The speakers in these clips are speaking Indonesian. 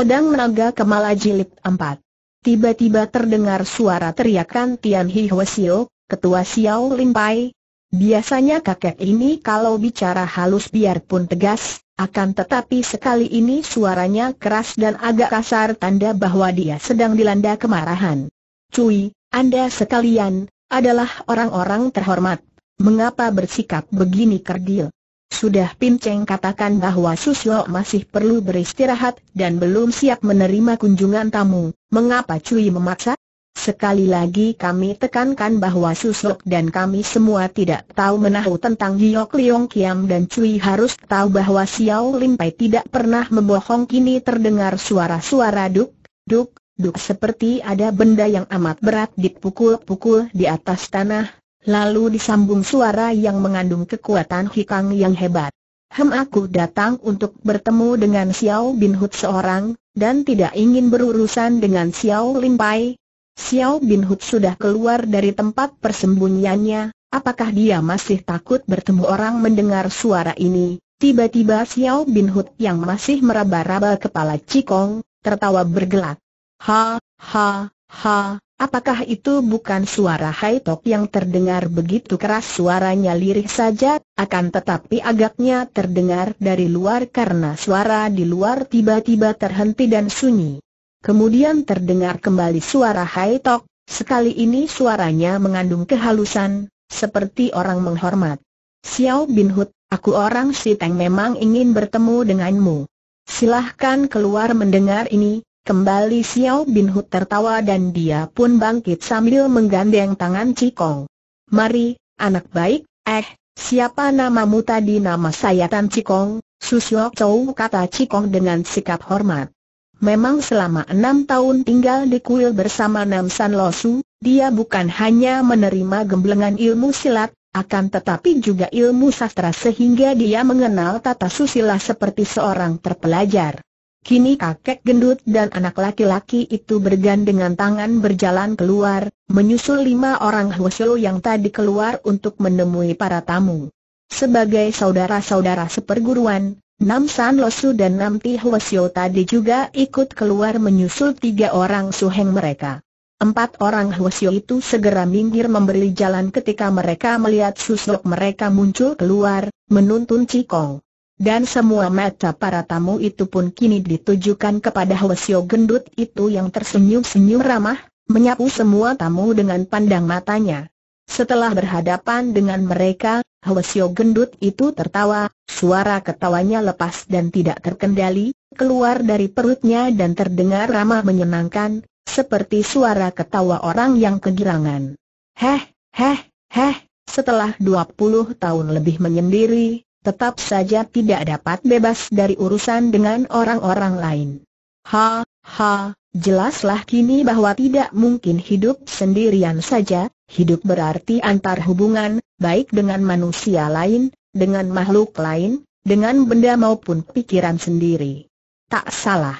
Pedang Naga Kemala Jilid 4 Tiba-tiba terdengar suara teriakan Tian Hi Hwasio, ketua Xiao Pai. Biasanya kakek ini kalau bicara halus biarpun tegas, akan tetapi sekali ini suaranya keras dan agak kasar tanda bahwa dia sedang dilanda kemarahan. Cui, Anda sekalian, adalah orang-orang terhormat. Mengapa bersikap begini kerdil? Sudah Pinceng katakan bahwa Suslo masih perlu beristirahat dan belum siap menerima kunjungan tamu, mengapa Cui memaksa? Sekali lagi kami tekankan bahwa Suslo dan kami semua tidak tahu menahu tentang Giok Liong Kiam dan Cui harus tahu bahwa Xiao Limpai tidak pernah membohong kini terdengar suara-suara duk, duk, duk seperti ada benda yang amat berat dipukul-pukul di atas tanah, Lalu disambung suara yang mengandung kekuatan hikang yang hebat. Hem aku datang untuk bertemu dengan Xiao Bin Hut seorang, dan tidak ingin berurusan dengan Xiao Lin Pai. Xiao Bin Hut sudah keluar dari tempat persembunyiannya, apakah dia masih takut bertemu orang mendengar suara ini? Tiba-tiba Xiao Bin Hut yang masih meraba-raba kepala Cikong, tertawa bergelak. Ha, ha, ha, Apakah itu bukan suara Hai Tok yang terdengar begitu keras suaranya lirih saja, akan tetapi agaknya terdengar dari luar karena suara di luar tiba-tiba terhenti dan sunyi. Kemudian terdengar kembali suara Hai Tok, sekali ini suaranya mengandung kehalusan, seperti orang menghormat. Xiao Bin Hud, aku orang Siteng memang ingin bertemu denganmu. Silahkan keluar mendengar ini, Kembali Xiao Bin Hu tertawa dan dia pun bangkit sambil menggandeng tangan Cikong. Mari, anak baik, eh, siapa namamu tadi nama saya Tan Cikong, Susyo Chou kata Cikong dengan sikap hormat. Memang selama enam tahun tinggal di kuil bersama Nam San Losu, dia bukan hanya menerima gemblengan ilmu silat, akan tetapi juga ilmu sastra sehingga dia mengenal tata susila seperti seorang terpelajar. Kini kakek gendut dan anak laki-laki itu bergandengan tangan berjalan keluar, menyusul lima orang Hwasyo yang tadi keluar untuk menemui para tamu. Sebagai saudara-saudara seperguruan, Nam San Losu dan Nam Ti Hwasyo tadi juga ikut keluar menyusul tiga orang suheng mereka. Empat orang Hwasyo itu segera minggir memberi jalan ketika mereka melihat susuk mereka muncul keluar, menuntun Cikong. Dan semua mata para tamu itu pun kini ditujukan kepada Hwasyo gendut itu yang tersenyum-senyum ramah, menyapu semua tamu dengan pandang matanya. Setelah berhadapan dengan mereka, Hwasyo gendut itu tertawa, suara ketawanya lepas dan tidak terkendali, keluar dari perutnya dan terdengar ramah menyenangkan, seperti suara ketawa orang yang kegirangan. Heh, heh, heh, setelah 20 tahun lebih menyendiri, tetap saja tidak dapat bebas dari urusan dengan orang-orang lain. Ha, ha, jelaslah kini bahwa tidak mungkin hidup sendirian saja, hidup berarti antar hubungan, baik dengan manusia lain, dengan makhluk lain, dengan benda maupun pikiran sendiri. Tak salah.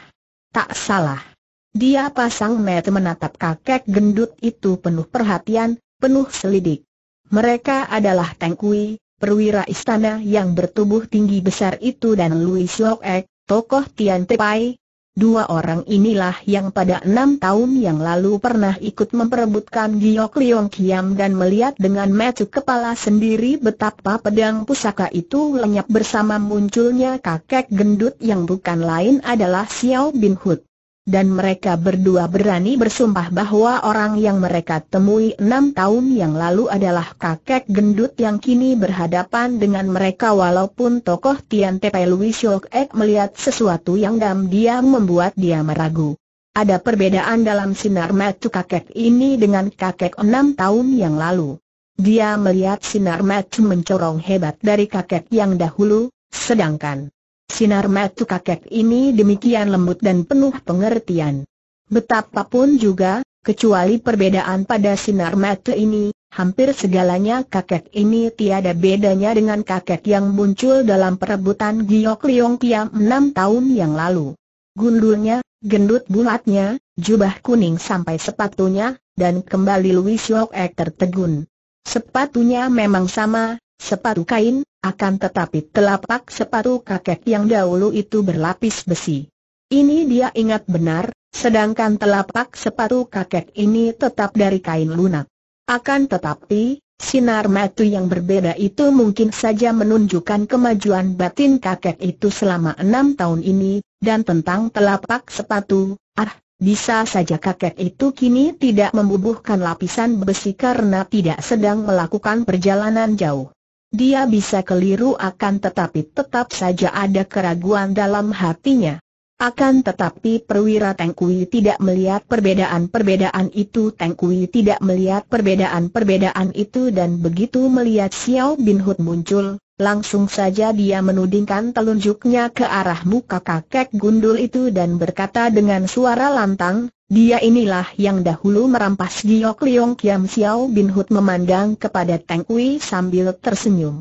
Tak salah. Dia pasang mata menatap kakek gendut itu penuh perhatian, penuh selidik. Mereka adalah Tengkui, perwira istana yang bertubuh tinggi besar itu dan Louis Siok e, tokoh Tian Te Pai. Dua orang inilah yang pada enam tahun yang lalu pernah ikut memperebutkan Giok Liong Kiam dan melihat dengan mata kepala sendiri betapa pedang pusaka itu lenyap bersama munculnya kakek gendut yang bukan lain adalah Xiao Bin Hud dan mereka berdua berani bersumpah bahwa orang yang mereka temui enam tahun yang lalu adalah kakek gendut yang kini berhadapan dengan mereka walaupun tokoh Tian Tepe Louis Shock Ek melihat sesuatu yang diam-diam membuat dia meragu. Ada perbedaan dalam sinar mata kakek ini dengan kakek enam tahun yang lalu. Dia melihat sinar mata mencorong hebat dari kakek yang dahulu, sedangkan Sinar mata kakek ini demikian lembut dan penuh pengertian. Betapapun juga, kecuali perbedaan pada sinar mata ini, hampir segalanya kakek ini tiada bedanya dengan kakek yang muncul dalam perebutan Giok Liong Tiam enam tahun yang lalu. Gundulnya, gendut bulatnya, jubah kuning sampai sepatunya, dan kembali Louis Yoke tertegun. Sepatunya memang sama, sepatu kain, akan tetapi telapak sepatu kakek yang dahulu itu berlapis besi. Ini dia ingat benar, sedangkan telapak sepatu kakek ini tetap dari kain lunak. Akan tetapi, sinar metu yang berbeda itu mungkin saja menunjukkan kemajuan batin kakek itu selama enam tahun ini, dan tentang telapak sepatu, ah, bisa saja kakek itu kini tidak membubuhkan lapisan besi karena tidak sedang melakukan perjalanan jauh. Dia bisa keliru akan tetapi tetap saja ada keraguan dalam hatinya. Akan tetapi perwira Tengkui tidak melihat perbedaan-perbedaan itu Tengkui tidak melihat perbedaan-perbedaan itu dan begitu melihat Xiao Bin Hud muncul, langsung saja dia menudingkan telunjuknya ke arah muka kakek gundul itu dan berkata dengan suara lantang, dia inilah yang dahulu merampas Giok Liong Kiam Xiao Bin Hud memandang kepada Teng Kui sambil tersenyum.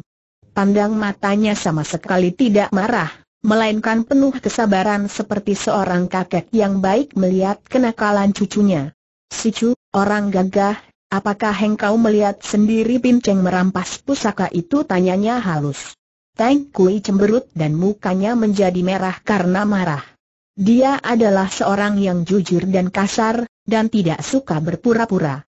Pandang matanya sama sekali tidak marah, melainkan penuh kesabaran seperti seorang kakek yang baik melihat kenakalan cucunya. Si Chu, orang gagah, apakah hengkau melihat sendiri Pinceng merampas pusaka itu tanyanya halus. Teng Kui cemberut dan mukanya menjadi merah karena marah. Dia adalah seorang yang jujur dan kasar, dan tidak suka berpura-pura.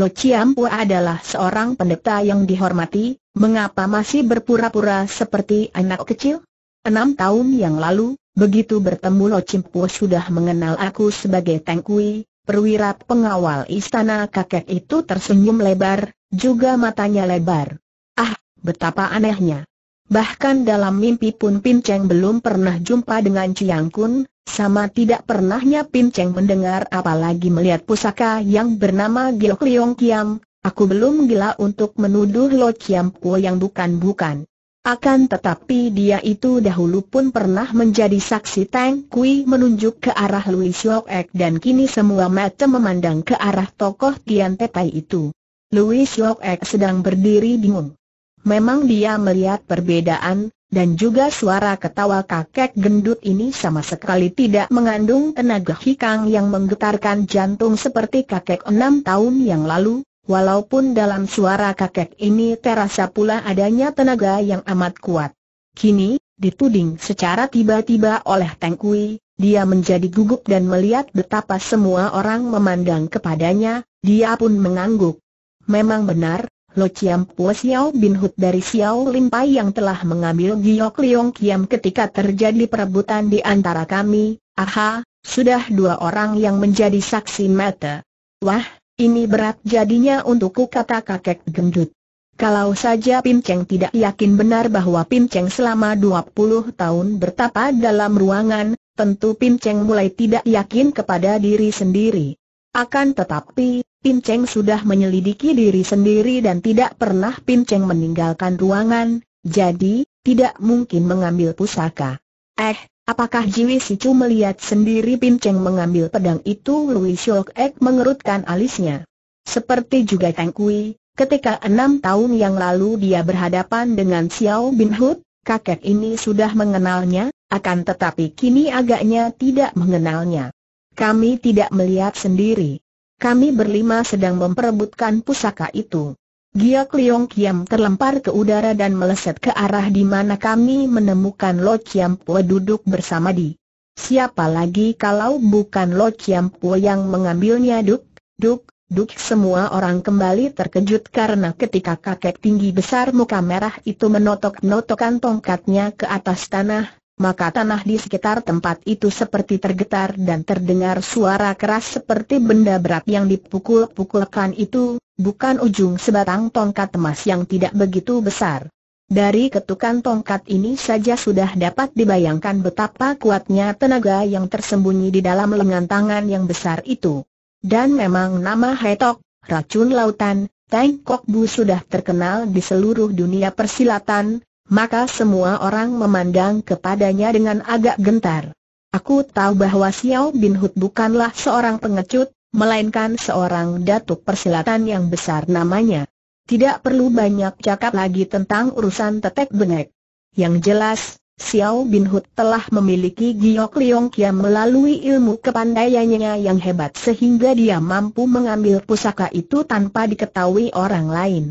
Lo Chiampu adalah seorang pendeta yang dihormati, mengapa masih berpura-pura seperti anak kecil? Enam tahun yang lalu, begitu bertemu Lo Chiampu sudah mengenal aku sebagai Kui, perwira pengawal istana kakek itu tersenyum lebar, juga matanya lebar. Ah, betapa anehnya. Bahkan dalam mimpi pun Pin Cheng belum pernah jumpa dengan Chiang Kun, sama tidak pernahnya Pin Cheng mendengar apalagi melihat pusaka yang bernama Giok Leong Kiam, aku belum gila untuk menuduh Lo Chiam Kuo yang bukan-bukan. Akan tetapi dia itu dahulu pun pernah menjadi saksi Tang Kui menunjuk ke arah Louis Yok Ek dan kini semua mata memandang ke arah tokoh Tian Tetai itu. Louis Yok Ek sedang berdiri bingung. Memang dia melihat perbedaan, dan juga suara ketawa kakek gendut ini sama sekali tidak mengandung tenaga hikang yang menggetarkan jantung seperti kakek enam tahun yang lalu, walaupun dalam suara kakek ini terasa pula adanya tenaga yang amat kuat. Kini, dituding secara tiba-tiba oleh Teng Kui, dia menjadi gugup dan melihat betapa semua orang memandang kepadanya, dia pun mengangguk. Memang benar, Lo Chiam Po Xiao Bin Hut dari Xiao Lim Pai yang telah mengambil Giok Leong Kiam ketika terjadi perebutan di antara kami, aha, sudah dua orang yang menjadi saksi mata. Wah, ini berat jadinya untukku kata kakek gendut. Kalau saja Pim Cheng tidak yakin benar bahwa Pim Cheng selama 20 tahun bertapa dalam ruangan, tentu Pim Cheng mulai tidak yakin kepada diri sendiri. Akan tetapi, Pinceng sudah menyelidiki diri sendiri dan tidak pernah Pinceng meninggalkan ruangan, jadi, tidak mungkin mengambil pusaka. Eh, apakah Jiwi Sicu melihat sendiri Pinceng mengambil pedang itu? Louis Shock Ek mengerutkan alisnya. Seperti juga Tang Kui, ketika enam tahun yang lalu dia berhadapan dengan Xiao Bin kakek ini sudah mengenalnya, akan tetapi kini agaknya tidak mengenalnya. Kami tidak melihat sendiri. Kami berlima sedang memperebutkan pusaka itu. Gia Kliong Kiam terlempar ke udara dan meleset ke arah di mana kami menemukan Lo Kiam Pue duduk bersama di. Siapa lagi kalau bukan Lo Kiam Pue yang mengambilnya duk, duk, duk semua orang kembali terkejut karena ketika kakek tinggi besar muka merah itu menotok-notokan tongkatnya ke atas tanah, maka tanah di sekitar tempat itu seperti tergetar dan terdengar suara keras seperti benda berat yang dipukul-pukulkan itu, bukan ujung sebatang tongkat emas yang tidak begitu besar. Dari ketukan tongkat ini saja sudah dapat dibayangkan betapa kuatnya tenaga yang tersembunyi di dalam lengan tangan yang besar itu. Dan memang nama Hetok, racun lautan, Tengkok Bu sudah terkenal di seluruh dunia persilatan, maka semua orang memandang kepadanya dengan agak gentar. Aku tahu bahwa Xiao Bin Hut bukanlah seorang pengecut, melainkan seorang datuk persilatan yang besar namanya. Tidak perlu banyak cakap lagi tentang urusan tetek benek. Yang jelas, Xiao Bin Hut telah memiliki Giok Liong Kia melalui ilmu kepandaiannya yang hebat sehingga dia mampu mengambil pusaka itu tanpa diketahui orang lain.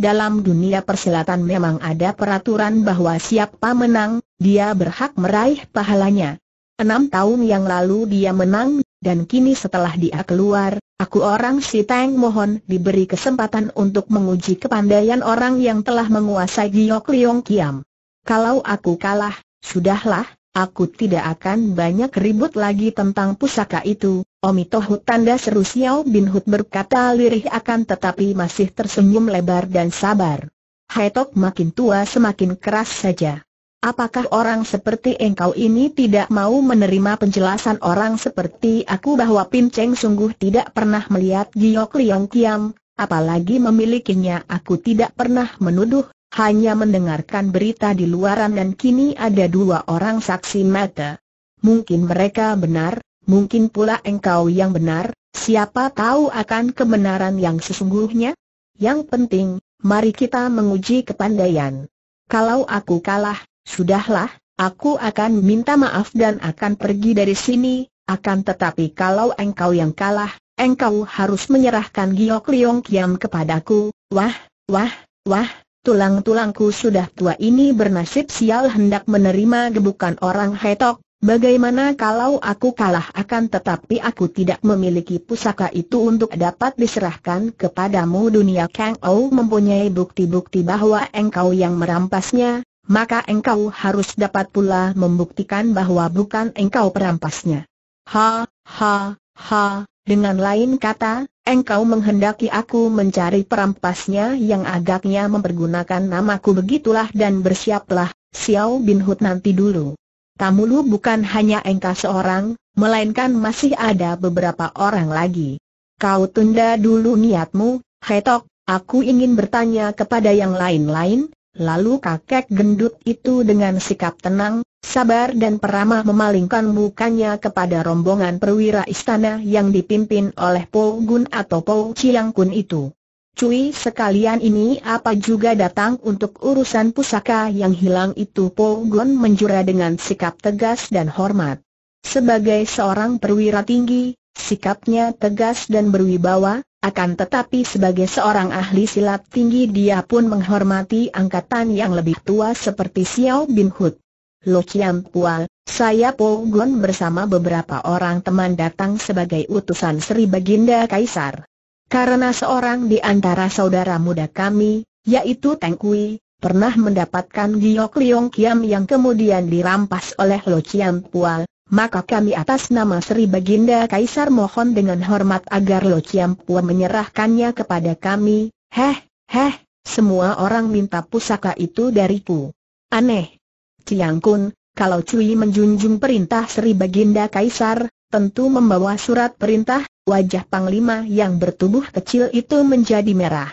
Dalam dunia persilatan memang ada peraturan bahwa siapa menang, dia berhak meraih pahalanya. Enam tahun yang lalu dia menang, dan kini setelah dia keluar, aku orang si Tang mohon diberi kesempatan untuk menguji kepandaian orang yang telah menguasai Giyok Liong Kiam. Kalau aku kalah, sudahlah, Aku tidak akan banyak ribut lagi tentang pusaka itu, Omitohu tanda seru Xiao Bin Hut berkata lirih akan tetapi masih tersenyum lebar dan sabar. Haitok makin tua semakin keras saja. Apakah orang seperti engkau ini tidak mau menerima penjelasan orang seperti aku bahwa Pin Cheng sungguh tidak pernah melihat Giok Liong Kiam, apalagi memilikinya aku tidak pernah menuduh hanya mendengarkan berita di luaran dan kini ada dua orang saksi mata. Mungkin mereka benar, mungkin pula engkau yang benar, siapa tahu akan kebenaran yang sesungguhnya? Yang penting, mari kita menguji kepandaian. Kalau aku kalah, sudahlah, aku akan minta maaf dan akan pergi dari sini, akan tetapi kalau engkau yang kalah, engkau harus menyerahkan Giok Liong Kiam kepadaku, wah, wah, wah, tulang-tulangku sudah tua ini bernasib sial hendak menerima gebukan orang hetok, bagaimana kalau aku kalah akan tetapi aku tidak memiliki pusaka itu untuk dapat diserahkan kepadamu dunia Kang Ou mempunyai bukti-bukti bahwa engkau yang merampasnya, maka engkau harus dapat pula membuktikan bahwa bukan engkau perampasnya. Ha, ha, ha, dengan lain kata, engkau menghendaki aku mencari perampasnya yang agaknya mempergunakan namaku begitulah dan bersiaplah, Xiao Bin Hud nanti dulu. lu bukan hanya engkau seorang, melainkan masih ada beberapa orang lagi. Kau tunda dulu niatmu, Hetok, aku ingin bertanya kepada yang lain-lain, lalu kakek gendut itu dengan sikap tenang, Sabar dan peramah memalingkan mukanya kepada rombongan perwira istana yang dipimpin oleh Po Gun atau Po Chiang Kun itu. Cui sekalian ini apa juga datang untuk urusan pusaka yang hilang itu Po Gun menjura dengan sikap tegas dan hormat. Sebagai seorang perwira tinggi, sikapnya tegas dan berwibawa, akan tetapi sebagai seorang ahli silat tinggi dia pun menghormati angkatan yang lebih tua seperti Xiao Bin Hud. Lo Chiam Pual, saya Gun bersama beberapa orang teman datang sebagai utusan Sri Baginda Kaisar. Karena seorang di antara saudara muda kami, yaitu Teng Kui, pernah mendapatkan Giok Liong Kiam yang kemudian dirampas oleh Lo Chiam Pual, maka kami atas nama Sri Baginda Kaisar mohon dengan hormat agar Lo Chiam Pual menyerahkannya kepada kami. Heh, heh, semua orang minta pusaka itu dariku. Aneh, Ciang Kun, kalau Cui menjunjung perintah Sri Baginda Kaisar, tentu membawa surat perintah, wajah Panglima yang bertubuh kecil itu menjadi merah.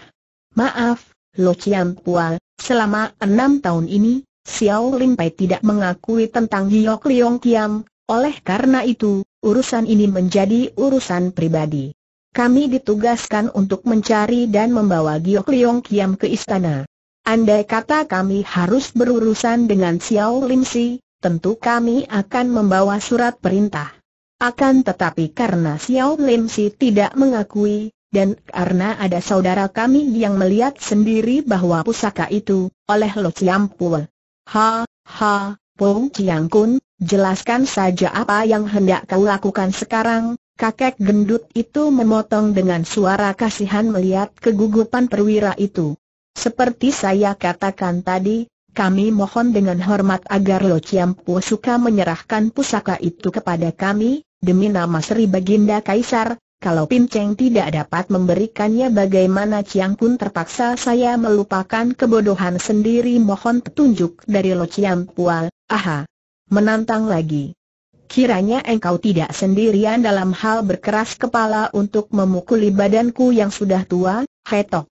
Maaf, Lo Cian Pual, selama enam tahun ini, Xiao Lin Pai tidak mengakui tentang Giok Liong Kiam, oleh karena itu, urusan ini menjadi urusan pribadi. Kami ditugaskan untuk mencari dan membawa Giok Liong Kiam ke istana. Andai kata kami harus berurusan dengan Xiao Limsi, tentu kami akan membawa surat perintah. Akan tetapi karena Xiao Limsi tidak mengakui, dan karena ada saudara kami yang melihat sendiri bahwa pusaka itu, oleh Lo Chiang Pul. Ha, ha, Pung Chiang Kun, jelaskan saja apa yang hendak kau lakukan sekarang, kakek gendut itu memotong dengan suara kasihan melihat kegugupan perwira itu. Seperti saya katakan tadi, kami mohon dengan hormat agar Lo Chiam Po suka menyerahkan pusaka itu kepada kami, demi nama Sri Baginda Kaisar, kalau Pinceng tidak dapat memberikannya bagaimana Chiang pun terpaksa saya melupakan kebodohan sendiri mohon petunjuk dari Lo Chiang Pual, aha. Menantang lagi. Kiranya engkau tidak sendirian dalam hal berkeras kepala untuk memukuli badanku yang sudah tua, Hetok.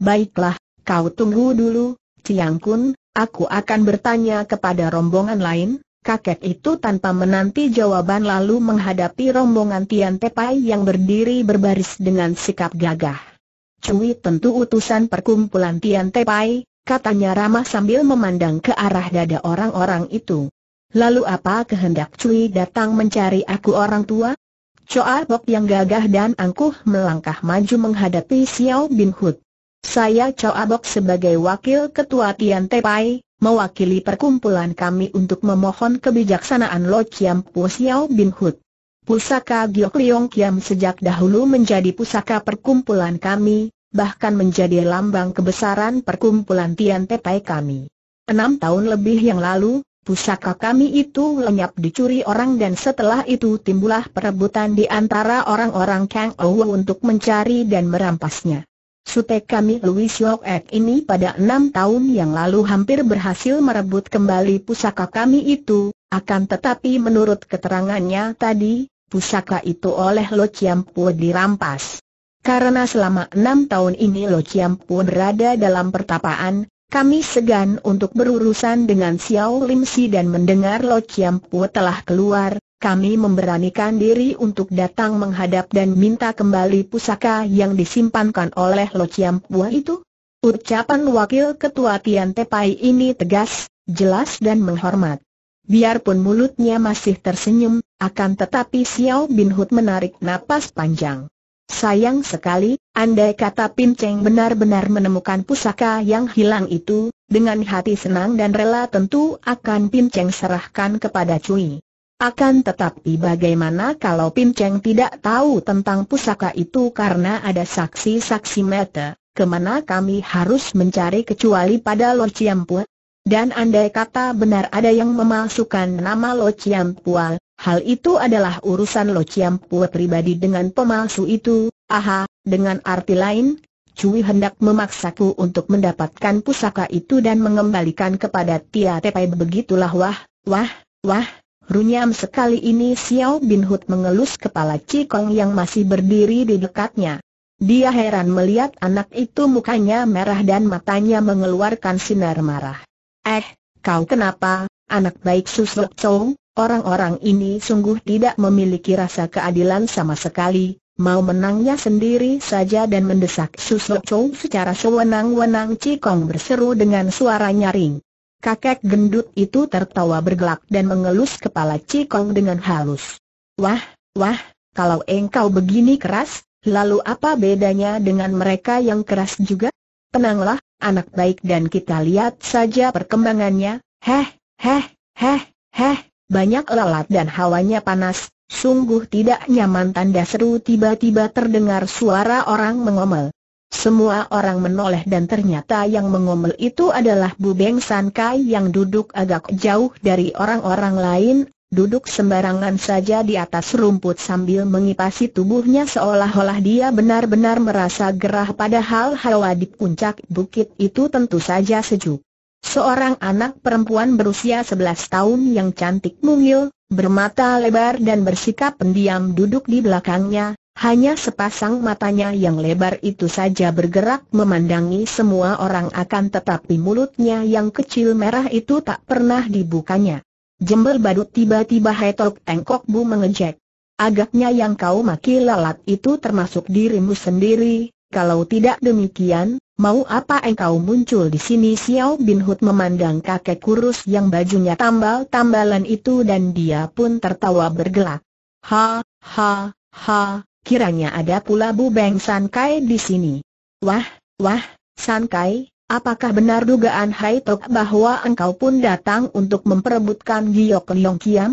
Baiklah, Kau tunggu dulu, Ciang Kun, aku akan bertanya kepada rombongan lain. Kakek itu tanpa menanti jawaban lalu menghadapi rombongan Tian Tepai yang berdiri berbaris dengan sikap gagah. Cui tentu utusan perkumpulan Tian Tepai, katanya ramah sambil memandang ke arah dada orang-orang itu. Lalu apa kehendak Cui datang mencari aku orang tua? Choa Bok yang gagah dan angkuh melangkah maju menghadapi Xiao Bin Hud. Saya Chow Abok sebagai wakil ketua Tian Tepai, mewakili perkumpulan kami untuk memohon kebijaksanaan Lo Chiam Pu Xiao Bin Hud. Pusaka Giok Liong Kiam sejak dahulu menjadi pusaka perkumpulan kami, bahkan menjadi lambang kebesaran perkumpulan Tian Tepai kami. Enam tahun lebih yang lalu, Pusaka kami itu lenyap dicuri orang dan setelah itu timbullah perebutan di antara orang-orang Kang Ou untuk mencari dan merampasnya. Sute kami Louis Lok Ek ini pada enam tahun yang lalu hampir berhasil merebut kembali pusaka kami itu, akan tetapi menurut keterangannya tadi, pusaka itu oleh Lo Chiam dirampas. Karena selama enam tahun ini Lo Chiam berada dalam pertapaan, kami segan untuk berurusan dengan Xiao Lim Si dan mendengar Lo Chiam telah keluar, kami memberanikan diri untuk datang menghadap dan minta kembali pusaka yang disimpankan oleh Lo Chiam Pua itu? Ucapan Wakil Ketua Tian Tepai ini tegas, jelas dan menghormat. Biarpun mulutnya masih tersenyum, akan tetapi Xiao Bin Hut menarik napas panjang. Sayang sekali, andai kata Pin Cheng benar-benar menemukan pusaka yang hilang itu, dengan hati senang dan rela tentu akan Pin Cheng serahkan kepada Cui. Akan tetapi bagaimana kalau Pin Cheng tidak tahu tentang pusaka itu karena ada saksi-saksi mata, kemana kami harus mencari kecuali pada Lo Pua? Dan andai kata benar ada yang memalsukan nama Lo Pua, hal itu adalah urusan Lo Pua pribadi dengan pemalsu itu, aha, dengan arti lain, Cui hendak memaksaku untuk mendapatkan pusaka itu dan mengembalikan kepada Tia Tepai begitulah wah, wah, wah, Runyam sekali ini Xiao Bin Hud mengelus kepala Cikong yang masih berdiri di dekatnya. Dia heran melihat anak itu mukanya merah dan matanya mengeluarkan sinar marah. Eh, kau kenapa, anak baik Susuk Chong? Orang-orang ini sungguh tidak memiliki rasa keadilan sama sekali, mau menangnya sendiri saja dan mendesak Susuk Chong secara sewenang-wenang Cikong berseru dengan suara nyaring. Kakek gendut itu tertawa bergelak dan mengelus kepala Cikong dengan halus. Wah, wah, kalau engkau begini keras, lalu apa bedanya dengan mereka yang keras juga? Tenanglah, anak baik dan kita lihat saja perkembangannya. Heh, heh, heh, heh, banyak lalat dan hawanya panas, sungguh tidak nyaman tanda seru tiba-tiba terdengar suara orang mengomel. Semua orang menoleh dan ternyata yang mengomel itu adalah Bu Beng San Kai yang duduk agak jauh dari orang-orang lain, duduk sembarangan saja di atas rumput sambil mengipasi tubuhnya seolah-olah dia benar-benar merasa gerah padahal hawa di puncak bukit itu tentu saja sejuk. Seorang anak perempuan berusia 11 tahun yang cantik mungil, bermata lebar dan bersikap pendiam duduk di belakangnya, hanya sepasang matanya yang lebar itu saja bergerak memandangi semua orang akan tetapi mulutnya yang kecil merah itu tak pernah dibukanya. Jember badut tiba-tiba Hetok Tengkok Bu mengejek. Agaknya yang kau maki lalat itu termasuk dirimu sendiri, kalau tidak demikian, mau apa engkau muncul di sini Xiao Bin hud memandang kakek kurus yang bajunya tambal-tambalan itu dan dia pun tertawa bergelak. Ha, ha, ha, kiranya ada pula Bu Beng San Kai di sini. Wah, wah, San Kai, apakah benar dugaan Hai Tok bahwa engkau pun datang untuk memperebutkan Giok Leong Kiam?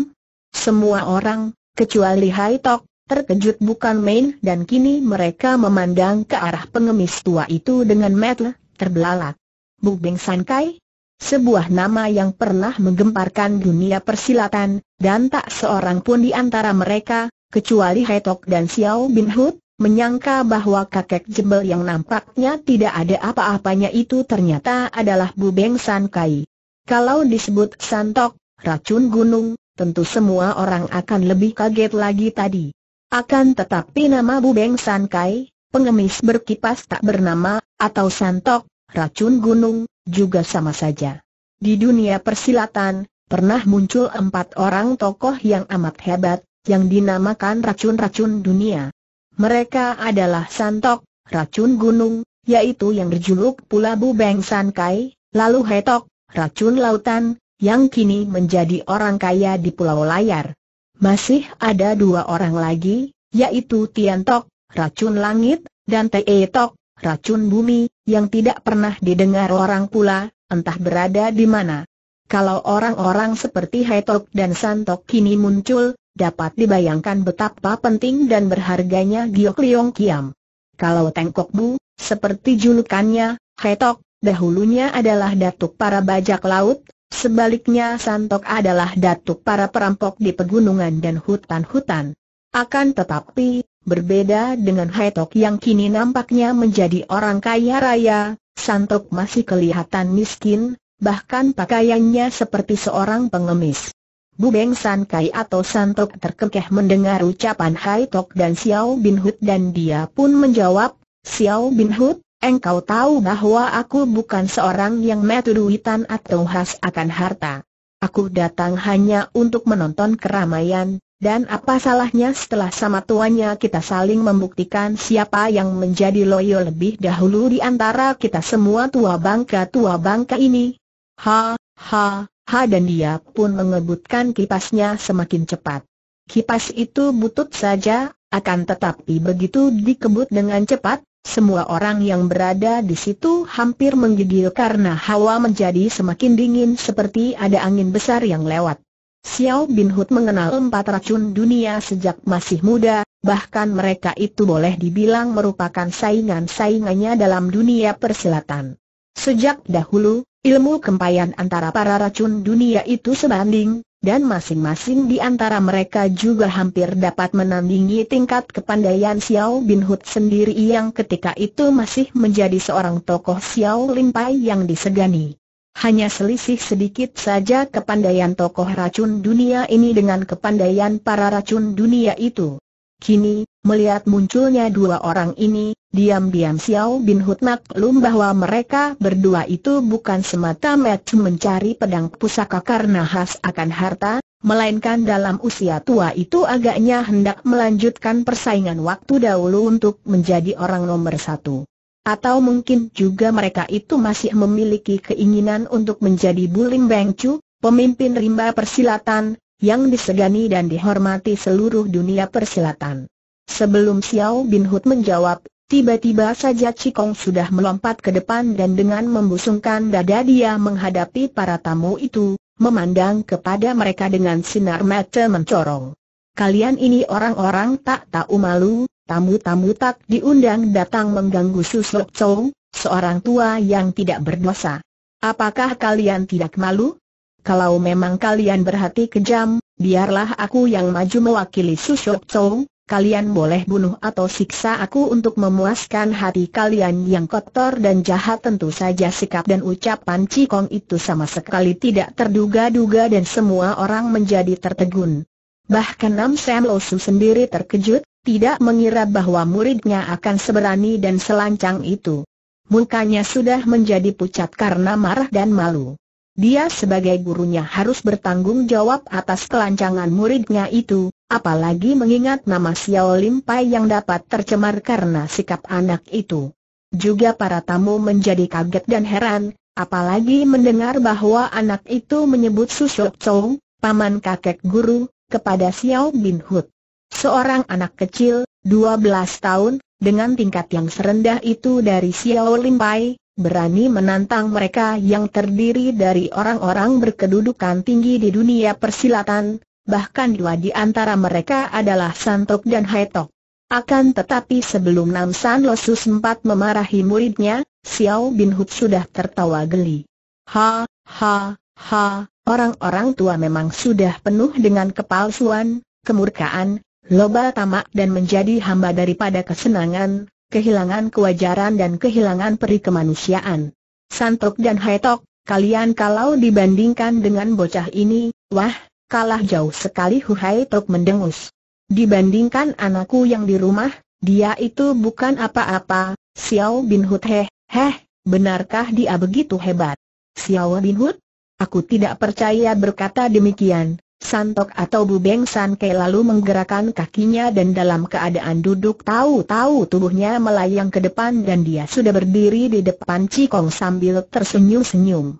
Semua orang, kecuali Hai Tok, terkejut bukan main dan kini mereka memandang ke arah pengemis tua itu dengan metel, terbelalak. Bu Beng San Kai? Sebuah nama yang pernah menggemparkan dunia persilatan, dan tak seorang pun di antara mereka, kecuali Hetok dan Xiao Bin Hud, menyangka bahwa kakek jebel yang nampaknya tidak ada apa-apanya itu ternyata adalah Bu Beng San Kai. Kalau disebut santok, racun gunung, tentu semua orang akan lebih kaget lagi tadi. Akan tetapi nama Bu Beng San Kai, pengemis berkipas tak bernama, atau santok, racun gunung, juga sama saja. Di dunia persilatan, pernah muncul empat orang tokoh yang amat hebat, yang dinamakan racun-racun dunia. Mereka adalah santok, racun gunung, yaitu yang berjuluk pula Bubeng Sankai, lalu hetok, racun lautan, yang kini menjadi orang kaya di Pulau Layar. Masih ada dua orang lagi, yaitu Tiantok, racun langit, dan Teetok, racun bumi, yang tidak pernah didengar orang pula, entah berada di mana. Kalau orang-orang seperti Hetok dan Santok kini muncul, Dapat dibayangkan betapa penting dan berharganya Giok Liong Kiam. Kalau Tengkok Bu, seperti julukannya, Hetok, dahulunya adalah datuk para bajak laut, sebaliknya Santok adalah datuk para perampok di pegunungan dan hutan-hutan. Akan tetapi, berbeda dengan Hetok yang kini nampaknya menjadi orang kaya raya, Santok masih kelihatan miskin, bahkan pakaiannya seperti seorang pengemis. Bu Beng San Kai atau Santok terkekeh mendengar ucapan Hai Tok dan Xiao Bin Hut dan dia pun menjawab, Xiao Bin Hut, engkau tahu bahwa aku bukan seorang yang metu duitan atau khas akan harta. Aku datang hanya untuk menonton keramaian, dan apa salahnya setelah sama tuanya kita saling membuktikan siapa yang menjadi loyo lebih dahulu di antara kita semua tua bangka-tua bangka ini? Ha, ha, Ha dan dia pun mengebutkan kipasnya semakin cepat. Kipas itu butut saja, akan tetapi begitu dikebut dengan cepat, semua orang yang berada di situ hampir menggigil karena hawa menjadi semakin dingin seperti ada angin besar yang lewat. Xiao Bin Hud mengenal empat racun dunia sejak masih muda, bahkan mereka itu boleh dibilang merupakan saingan-saingannya dalam dunia persilatan. Sejak dahulu, ilmu kempayan antara para racun dunia itu sebanding, dan masing-masing di antara mereka juga hampir dapat menandingi tingkat kepandaian Xiao Bin Hut sendiri yang ketika itu masih menjadi seorang tokoh Xiao Lin yang disegani. Hanya selisih sedikit saja kepandaian tokoh racun dunia ini dengan kepandaian para racun dunia itu. Kini, Melihat munculnya dua orang ini, diam-diam Xiao Bin Hut maklum bahwa mereka berdua itu bukan semata-mata mencari pedang pusaka karena khas akan harta, melainkan dalam usia tua itu agaknya hendak melanjutkan persaingan waktu dahulu untuk menjadi orang nomor satu. Atau mungkin juga mereka itu masih memiliki keinginan untuk menjadi Bulim Bengcu, pemimpin rimba persilatan, yang disegani dan dihormati seluruh dunia persilatan. Sebelum Xiao Bin Hut menjawab, tiba-tiba saja Cikong sudah melompat ke depan dan dengan membusungkan dada dia menghadapi para tamu itu, memandang kepada mereka dengan sinar mata mencorong. Kalian ini orang-orang tak tahu malu, tamu-tamu tak diundang datang mengganggu Susok Chow, seorang tua yang tidak berdosa. Apakah kalian tidak malu? Kalau memang kalian berhati kejam, biarlah aku yang maju mewakili Susok Chow, kalian boleh bunuh atau siksa aku untuk memuaskan hati kalian yang kotor dan jahat tentu saja sikap dan ucapan Cikong itu sama sekali tidak terduga-duga dan semua orang menjadi tertegun. Bahkan Nam Sam Losu sendiri terkejut, tidak mengira bahwa muridnya akan seberani dan selancang itu. Mukanya sudah menjadi pucat karena marah dan malu. Dia sebagai gurunya harus bertanggung jawab atas kelancangan muridnya itu, apalagi mengingat nama Xiao Lim Pai yang dapat tercemar karena sikap anak itu. Juga para tamu menjadi kaget dan heran, apalagi mendengar bahwa anak itu menyebut Susuk Chou, paman kakek guru, kepada Xiao Bin Hud. Seorang anak kecil, 12 tahun, dengan tingkat yang serendah itu dari Xiao Lim Pai, berani menantang mereka yang terdiri dari orang-orang berkedudukan tinggi di dunia persilatan, bahkan dua di antara mereka adalah Santok dan Haitok. Akan tetapi sebelum Nam San Losu sempat memarahi muridnya, Xiao Bin Hut sudah tertawa geli. Ha, ha, ha, orang-orang tua memang sudah penuh dengan kepalsuan, kemurkaan, loba tamak dan menjadi hamba daripada kesenangan, kehilangan kewajaran dan kehilangan peri kemanusiaan. Santok dan Haitok, kalian kalau dibandingkan dengan bocah ini, wah, kalah jauh sekali Hu Hai Tok mendengus. Dibandingkan anakku yang di rumah, dia itu bukan apa-apa, Xiao Bin Hud heh, heh, benarkah dia begitu hebat? Xiao Bin Hud? Aku tidak percaya berkata demikian, Santok atau Bu Beng San Ke lalu menggerakkan kakinya dan dalam keadaan duduk tahu-tahu tubuhnya melayang ke depan dan dia sudah berdiri di depan Cikong sambil tersenyum-senyum.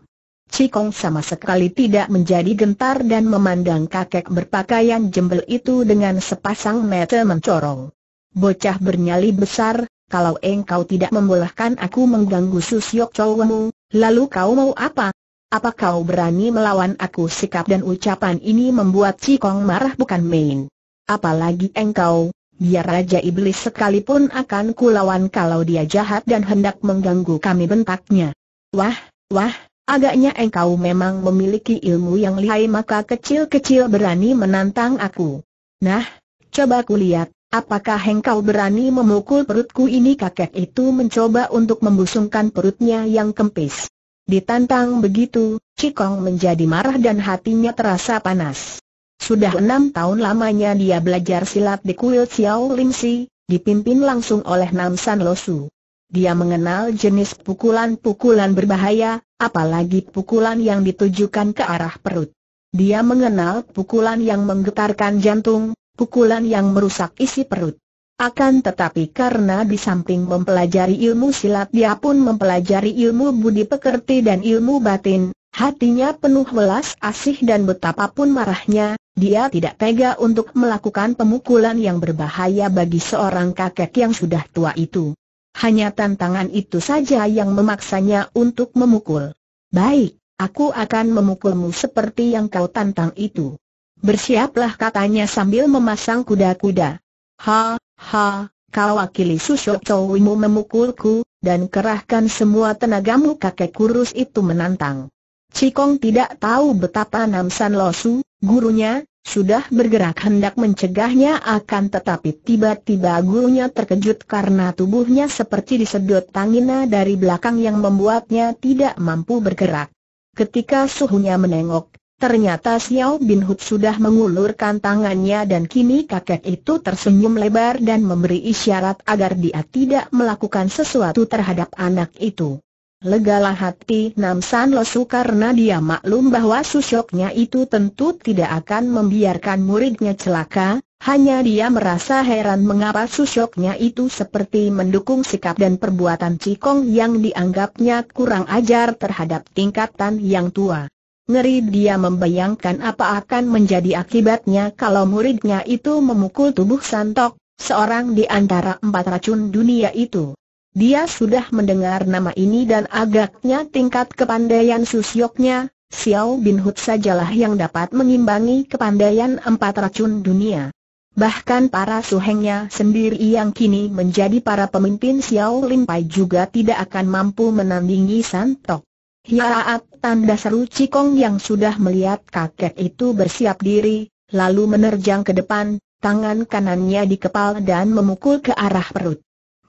Cikong sama sekali tidak menjadi gentar dan memandang kakek berpakaian jembel itu dengan sepasang mata mencorong. Bocah bernyali besar, kalau engkau tidak membolehkan aku mengganggu susyok cowokmu, lalu kau mau apa? Apa kau berani melawan aku? Sikap dan ucapan ini membuat Cikong marah bukan main. Apalagi engkau, biar Raja Iblis sekalipun akan kulawan kalau dia jahat dan hendak mengganggu kami bentaknya. Wah, wah, Agaknya engkau memang memiliki ilmu yang lihai maka kecil-kecil berani menantang aku. Nah, coba kulihat, apakah engkau berani memukul perutku ini kakek itu mencoba untuk membusungkan perutnya yang kempis. Ditantang begitu, Cikong menjadi marah dan hatinya terasa panas. Sudah enam tahun lamanya dia belajar silat di kuil Xiao Lim Si, dipimpin langsung oleh Nam San Losu. Dia mengenal jenis pukulan-pukulan berbahaya, apalagi pukulan yang ditujukan ke arah perut. Dia mengenal pukulan yang menggetarkan jantung, pukulan yang merusak isi perut. Akan tetapi karena di samping mempelajari ilmu silat dia pun mempelajari ilmu budi pekerti dan ilmu batin, hatinya penuh welas asih dan betapapun marahnya, dia tidak tega untuk melakukan pemukulan yang berbahaya bagi seorang kakek yang sudah tua itu. Hanya tantangan itu saja yang memaksanya untuk memukul. Baik, aku akan memukulmu seperti yang kau tantang itu. Bersiaplah katanya sambil memasang kuda-kuda. Ha, ha, kau wakili susuk cowimu memukulku, dan kerahkan semua tenagamu kakek kurus itu menantang. Cikong tidak tahu betapa Namsan Losu, gurunya, sudah bergerak hendak mencegahnya akan tetapi tiba-tiba gurunya terkejut karena tubuhnya seperti disedot tangina dari belakang yang membuatnya tidak mampu bergerak. Ketika suhunya menengok, ternyata Xiao Bin Hut sudah mengulurkan tangannya dan kini kakek itu tersenyum lebar dan memberi isyarat agar dia tidak melakukan sesuatu terhadap anak itu. Legalah hati Nam San Losu karena dia maklum bahwa susoknya itu tentu tidak akan membiarkan muridnya celaka, hanya dia merasa heran mengapa susoknya itu seperti mendukung sikap dan perbuatan Cikong yang dianggapnya kurang ajar terhadap tingkatan yang tua. Ngeri dia membayangkan apa akan menjadi akibatnya kalau muridnya itu memukul tubuh Santok, seorang di antara empat racun dunia itu. Dia sudah mendengar nama ini dan agaknya tingkat kepandaian Susyoknya, Xiao Bin Hut sajalah yang dapat mengimbangi kepandaian empat racun dunia. Bahkan para suhengnya sendiri yang kini menjadi para pemimpin Xiao Lim Pai juga tidak akan mampu menandingi Santok. Hiaat tanda seru Cikong yang sudah melihat kakek itu bersiap diri, lalu menerjang ke depan, tangan kanannya dikepal dan memukul ke arah perut.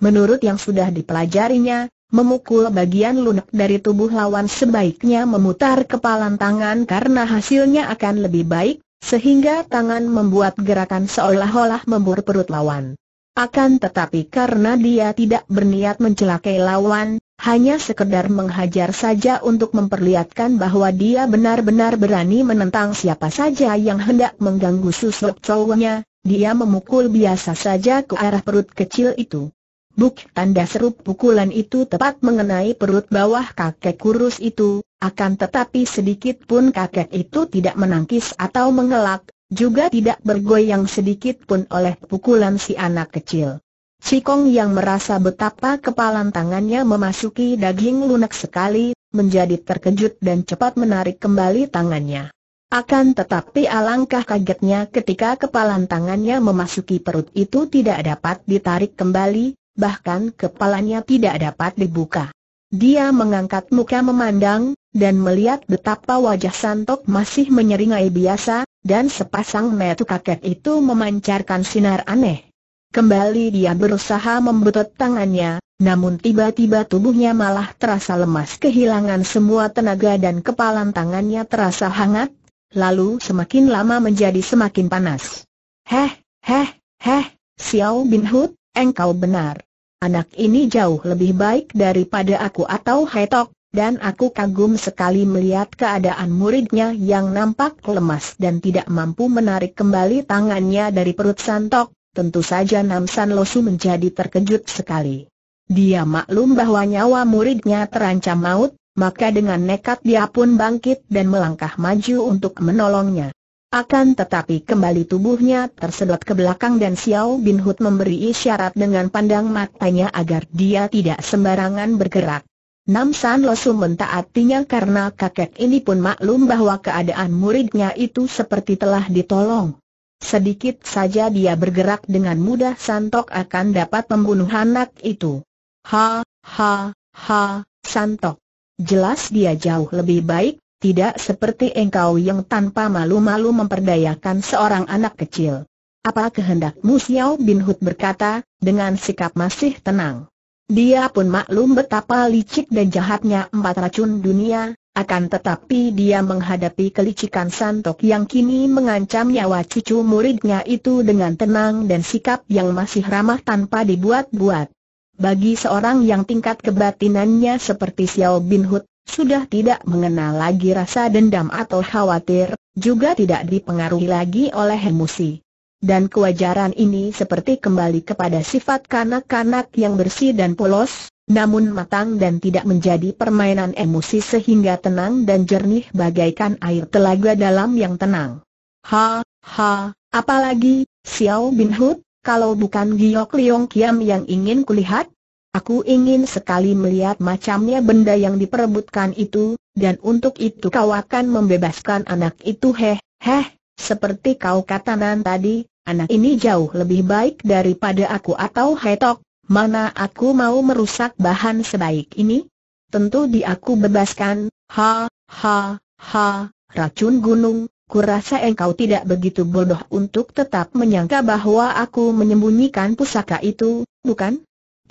Menurut yang sudah dipelajarinya, memukul bagian lunak dari tubuh lawan sebaiknya memutar kepalan tangan karena hasilnya akan lebih baik, sehingga tangan membuat gerakan seolah-olah membur perut lawan. Akan tetapi karena dia tidak berniat mencelakai lawan, hanya sekedar menghajar saja untuk memperlihatkan bahwa dia benar-benar berani menentang siapa saja yang hendak mengganggu susuk cowoknya, dia memukul biasa saja ke arah perut kecil itu. Buk tanda serup pukulan itu tepat mengenai perut bawah kakek kurus itu, akan tetapi sedikit pun kakek itu tidak menangkis atau mengelak, juga tidak bergoyang sedikit pun oleh pukulan si anak kecil. Cikong yang merasa betapa kepalan tangannya memasuki daging lunak sekali, menjadi terkejut dan cepat menarik kembali tangannya. Akan tetapi alangkah kagetnya ketika kepalan tangannya memasuki perut itu tidak dapat ditarik kembali, bahkan kepalanya tidak dapat dibuka. Dia mengangkat muka memandang, dan melihat betapa wajah Santok masih menyeringai biasa, dan sepasang metu kakek itu memancarkan sinar aneh. Kembali dia berusaha membetot tangannya, namun tiba-tiba tubuhnya malah terasa lemas kehilangan semua tenaga dan kepalan tangannya terasa hangat, lalu semakin lama menjadi semakin panas. Heh, heh, heh, Xiao Bin Hut, engkau benar. Anak ini jauh lebih baik daripada aku atau Hetok, dan aku kagum sekali melihat keadaan muridnya yang nampak lemas dan tidak mampu menarik kembali tangannya dari perut Santok. Tentu saja Namsan Losu menjadi terkejut sekali. Dia maklum bahwa nyawa muridnya terancam maut, maka dengan nekat dia pun bangkit dan melangkah maju untuk menolongnya. Akan tetapi kembali tubuhnya tersedot ke belakang dan Xiao Bin Hud memberi isyarat dengan pandang matanya agar dia tidak sembarangan bergerak. Nam San Losu mentaatinya karena kakek ini pun maklum bahwa keadaan muridnya itu seperti telah ditolong. Sedikit saja dia bergerak dengan mudah Santok akan dapat membunuh anak itu. Ha, ha, ha, Santok. Jelas dia jauh lebih baik tidak seperti engkau yang tanpa malu-malu memperdayakan seorang anak kecil. Apa kehendakmu Xiao Bin Hud? berkata, dengan sikap masih tenang. Dia pun maklum betapa licik dan jahatnya empat racun dunia, akan tetapi dia menghadapi kelicikan santok yang kini mengancam nyawa cucu muridnya itu dengan tenang dan sikap yang masih ramah tanpa dibuat-buat. Bagi seorang yang tingkat kebatinannya seperti Xiao Bin Hud sudah tidak mengenal lagi rasa dendam atau khawatir, juga tidak dipengaruhi lagi oleh emosi. Dan kewajaran ini seperti kembali kepada sifat kanak-kanak yang bersih dan polos, namun matang dan tidak menjadi permainan emosi sehingga tenang dan jernih bagaikan air telaga dalam yang tenang. Ha, ha, apalagi, Xiao Bin Hut, kalau bukan Giok Liong Kiam yang ingin kulihat, Aku ingin sekali melihat macamnya benda yang diperebutkan itu, dan untuk itu kau akan membebaskan anak itu heh, heh, seperti kau katakan tadi, anak ini jauh lebih baik daripada aku atau hetok, mana aku mau merusak bahan sebaik ini? Tentu di aku bebaskan, ha, ha, ha, racun gunung, kurasa engkau tidak begitu bodoh untuk tetap menyangka bahwa aku menyembunyikan pusaka itu, bukan?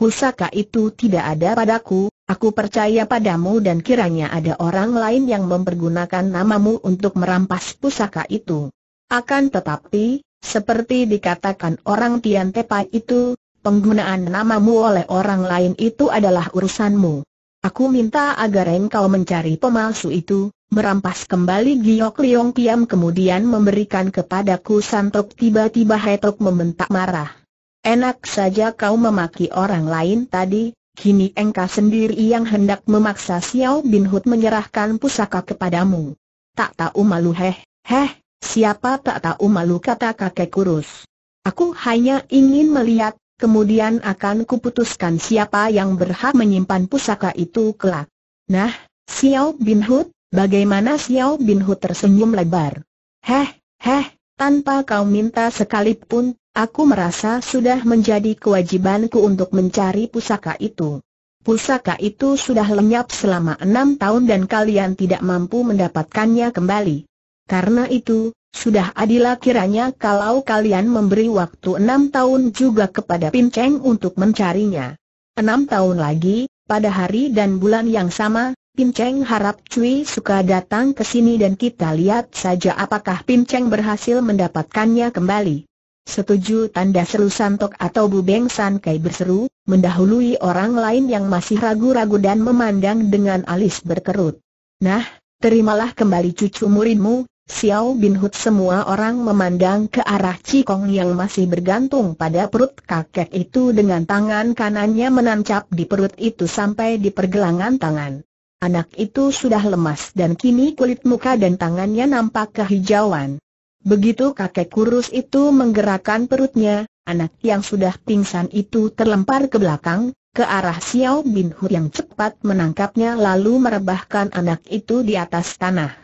pusaka itu tidak ada padaku, aku percaya padamu dan kiranya ada orang lain yang mempergunakan namamu untuk merampas pusaka itu. Akan tetapi, seperti dikatakan orang Tian Tepa itu, penggunaan namamu oleh orang lain itu adalah urusanmu. Aku minta agar engkau mencari pemalsu itu, merampas kembali Giok Liong Piam kemudian memberikan kepadaku Santok tiba-tiba Hetok membentak marah. Enak saja kau memaki orang lain tadi, kini engkau sendiri yang hendak memaksa Xiao Bin Hud menyerahkan pusaka kepadamu. Tak tahu malu heh, heh, siapa tak tahu malu kata kakek kurus. Aku hanya ingin melihat, kemudian akan kuputuskan siapa yang berhak menyimpan pusaka itu kelak. Nah, Xiao Bin Hud, bagaimana Xiao Bin Hud tersenyum lebar. Heh, heh, tanpa kau minta sekalipun, Aku merasa sudah menjadi kewajibanku untuk mencari pusaka itu. Pusaka itu sudah lenyap selama enam tahun dan kalian tidak mampu mendapatkannya kembali. Karena itu, sudah adilah kiranya kalau kalian memberi waktu enam tahun juga kepada Pinceng untuk mencarinya. Enam tahun lagi, pada hari dan bulan yang sama, Pinceng harap Cui suka datang ke sini dan kita lihat saja apakah Pinceng berhasil mendapatkannya kembali. Setuju tanda seru Santok atau Bubeng Sankai berseru, mendahului orang lain yang masih ragu-ragu dan memandang dengan alis berkerut. Nah, terimalah kembali cucu muridmu, Xiao Bin Hut semua orang memandang ke arah Cikong yang masih bergantung pada perut kakek itu dengan tangan kanannya menancap di perut itu sampai di pergelangan tangan. Anak itu sudah lemas dan kini kulit muka dan tangannya nampak kehijauan. Begitu kakek kurus itu menggerakkan perutnya, anak yang sudah pingsan itu terlempar ke belakang, ke arah Xiao Bin Hu yang cepat menangkapnya lalu merebahkan anak itu di atas tanah.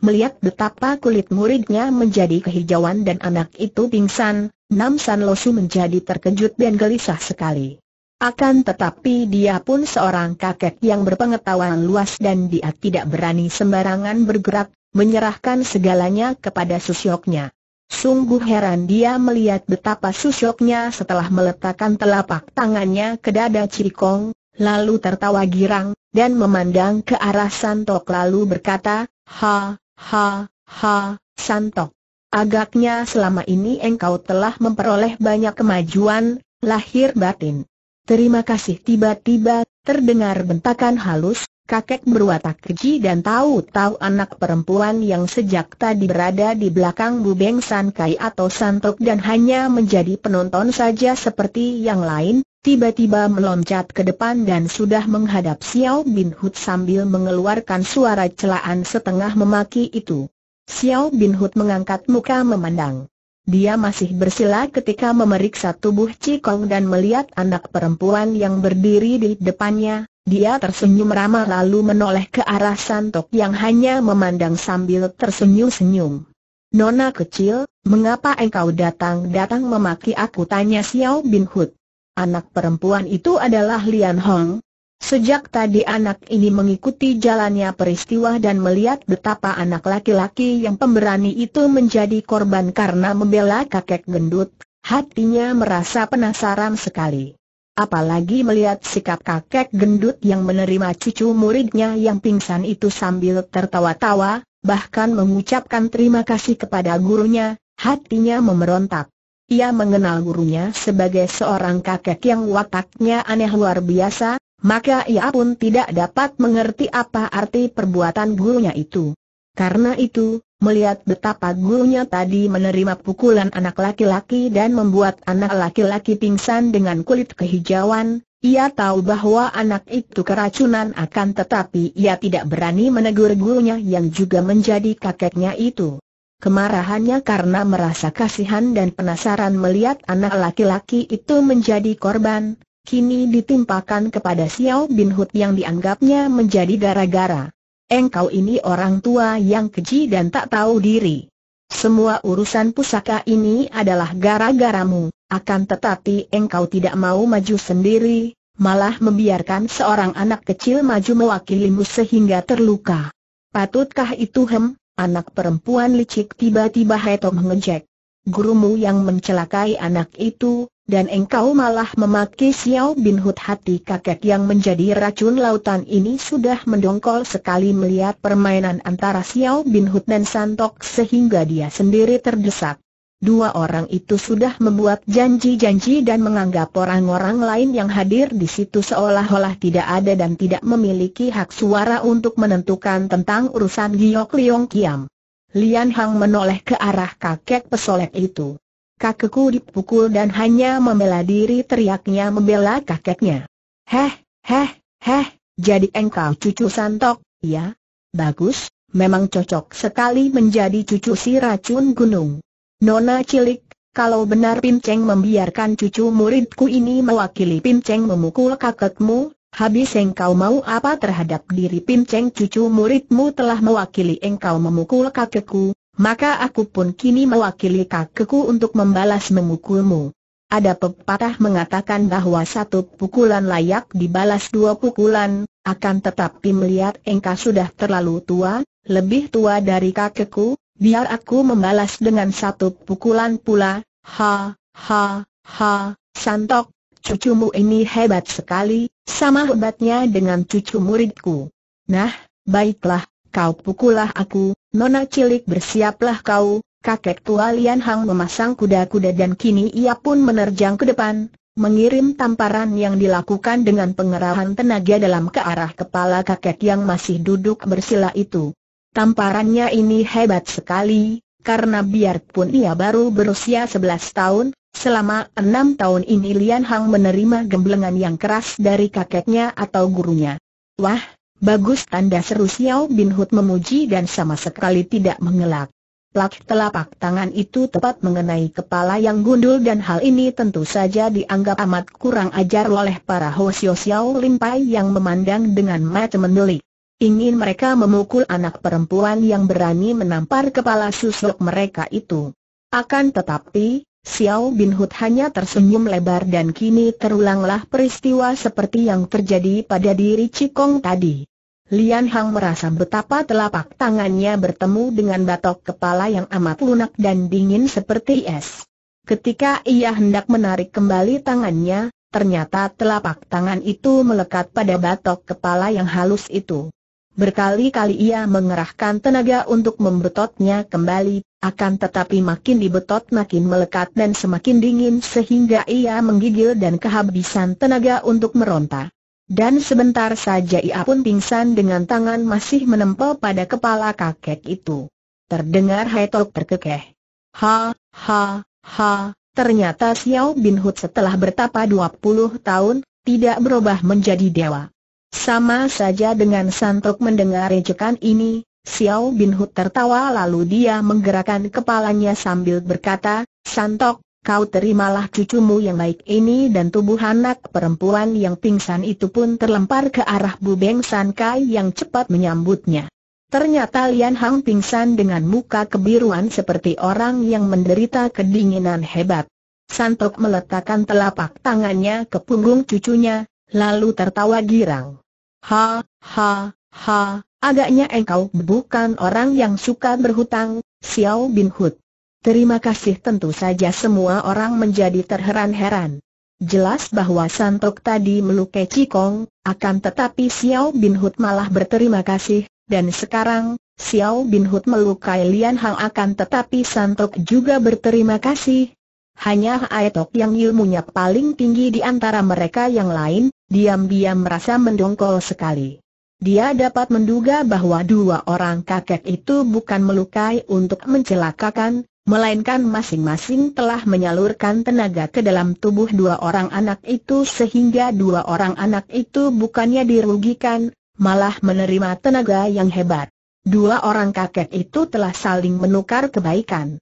Melihat betapa kulit muridnya menjadi kehijauan dan anak itu pingsan, Nam San Losu menjadi terkejut dan gelisah sekali. Akan tetapi dia pun seorang kakek yang berpengetahuan luas dan dia tidak berani sembarangan bergerak, menyerahkan segalanya kepada Susyoknya. Sungguh heran dia melihat betapa Susyoknya setelah meletakkan telapak tangannya ke dada Cikong, lalu tertawa girang, dan memandang ke arah Santok lalu berkata, Ha, ha, ha, Santok. Agaknya selama ini engkau telah memperoleh banyak kemajuan, lahir batin. Terima kasih tiba-tiba, terdengar bentakan halus, Kakek berwatak keji dan tahu-tahu anak perempuan yang sejak tadi berada di belakang Bubeng San Kai atau Santok dan hanya menjadi penonton saja seperti yang lain, tiba-tiba meloncat ke depan dan sudah menghadap Xiao Bin Hut sambil mengeluarkan suara celaan setengah memaki itu. Xiao Bin Hut mengangkat muka memandang. Dia masih bersila ketika memeriksa tubuh Cikong dan melihat anak perempuan yang berdiri di depannya, dia tersenyum ramah lalu menoleh ke arah Santok yang hanya memandang sambil tersenyum-senyum. Nona kecil, mengapa engkau datang-datang memaki aku tanya Xiao Bin Hud? Anak perempuan itu adalah Lian Hong. Sejak tadi anak ini mengikuti jalannya peristiwa dan melihat betapa anak laki-laki yang pemberani itu menjadi korban karena membela kakek gendut, hatinya merasa penasaran sekali. Apalagi melihat sikap kakek gendut yang menerima cucu muridnya yang pingsan itu sambil tertawa-tawa, bahkan mengucapkan terima kasih kepada gurunya, hatinya memberontak. Ia mengenal gurunya sebagai seorang kakek yang wataknya aneh luar biasa, maka ia pun tidak dapat mengerti apa arti perbuatan gurunya itu. Karena itu, Melihat betapa gurunya tadi menerima pukulan anak laki-laki dan membuat anak laki-laki pingsan dengan kulit kehijauan, ia tahu bahwa anak itu keracunan akan tetapi ia tidak berani menegur gurunya yang juga menjadi kakeknya itu. Kemarahannya karena merasa kasihan dan penasaran melihat anak laki-laki itu menjadi korban, kini ditimpakan kepada Xiao Bin Hood yang dianggapnya menjadi gara-gara engkau ini orang tua yang keji dan tak tahu diri. Semua urusan pusaka ini adalah gara-garamu, akan tetapi engkau tidak mau maju sendiri, malah membiarkan seorang anak kecil maju mewakilimu sehingga terluka. Patutkah itu hem, anak perempuan licik tiba-tiba Heto mengejek. Gurumu yang mencelakai anak itu, dan engkau malah memaki Xiao Bin Hud hati kakek yang menjadi racun lautan ini sudah mendongkol sekali melihat permainan antara Xiao Bin Hud dan Santok sehingga dia sendiri terdesak. Dua orang itu sudah membuat janji-janji dan menganggap orang-orang lain yang hadir di situ seolah-olah tidak ada dan tidak memiliki hak suara untuk menentukan tentang urusan Giok Liong Kiam. Lian Hang menoleh ke arah kakek pesolek itu kakekku dipukul dan hanya membela diri teriaknya membela kakeknya. Heh, heh, heh, jadi engkau cucu santok, ya? Bagus, memang cocok sekali menjadi cucu si racun gunung. Nona cilik, kalau benar Pinceng membiarkan cucu muridku ini mewakili Pinceng memukul kakekmu, habis engkau mau apa terhadap diri Pinceng cucu muridmu telah mewakili engkau memukul kakekku, maka aku pun kini mewakili kakekku untuk membalas memukulmu. Ada pepatah mengatakan bahwa satu pukulan layak dibalas dua pukulan, akan tetapi melihat engkau sudah terlalu tua, lebih tua dari kakekku, biar aku membalas dengan satu pukulan pula, ha, ha, ha, santok, cucumu ini hebat sekali, sama hebatnya dengan cucu muridku. Nah, baiklah, Kau pukullah aku, nona cilik bersiaplah kau, kakek tua Lian Hang memasang kuda-kuda dan kini ia pun menerjang ke depan, mengirim tamparan yang dilakukan dengan pengerahan tenaga dalam ke arah kepala kakek yang masih duduk bersila itu. Tamparannya ini hebat sekali, karena biarpun ia baru berusia 11 tahun, selama enam tahun ini Lian Hang menerima gemblengan yang keras dari kakeknya atau gurunya. Wah, Bagus tanda seru Xiao Bin Hud memuji dan sama sekali tidak mengelak. Plak telapak tangan itu tepat mengenai kepala yang gundul dan hal ini tentu saja dianggap amat kurang ajar oleh para Hosio Xiao Limpai yang memandang dengan mata mendelik. Ingin mereka memukul anak perempuan yang berani menampar kepala susuk mereka itu. Akan tetapi, Xiao Bin Hut hanya tersenyum lebar dan kini terulanglah peristiwa seperti yang terjadi pada diri Cikong tadi. Lian Hang merasa betapa telapak tangannya bertemu dengan batok kepala yang amat lunak dan dingin seperti es. Ketika ia hendak menarik kembali tangannya, ternyata telapak tangan itu melekat pada batok kepala yang halus itu. Berkali-kali ia mengerahkan tenaga untuk membetotnya kembali, akan tetapi makin dibetot makin melekat dan semakin dingin sehingga ia menggigil dan kehabisan tenaga untuk meronta. Dan sebentar saja ia pun pingsan dengan tangan masih menempel pada kepala kakek itu. Terdengar Haitok terkekeh. Ha, ha, ha, ternyata Xiao Bin Hut setelah bertapa 20 tahun, tidak berubah menjadi dewa. Sama saja dengan Santok mendengar ejekan ini, Xiao Bin Hu tertawa lalu dia menggerakkan kepalanya sambil berkata, Santok, kau terimalah cucumu yang baik ini dan tubuh anak perempuan yang pingsan itu pun terlempar ke arah Bu Beng San Kai yang cepat menyambutnya. Ternyata Lian Hang pingsan dengan muka kebiruan seperti orang yang menderita kedinginan hebat. Santok meletakkan telapak tangannya ke punggung cucunya, lalu tertawa girang. Ha, ha, ha, agaknya engkau bukan orang yang suka berhutang, Xiao Bin Hud. Terima kasih tentu saja semua orang menjadi terheran-heran. Jelas bahwa Santok tadi melukai Cikong, akan tetapi Xiao Bin Hud malah berterima kasih, dan sekarang, Xiao Bin Hud melukai Lian Hang akan tetapi Santok juga berterima kasih. Hanya Aetok yang ilmunya paling tinggi di antara mereka yang lain, diam-diam merasa mendongkol sekali. Dia dapat menduga bahwa dua orang kakek itu bukan melukai untuk mencelakakan, melainkan masing-masing telah menyalurkan tenaga ke dalam tubuh dua orang anak itu sehingga dua orang anak itu bukannya dirugikan, malah menerima tenaga yang hebat. Dua orang kakek itu telah saling menukar kebaikan.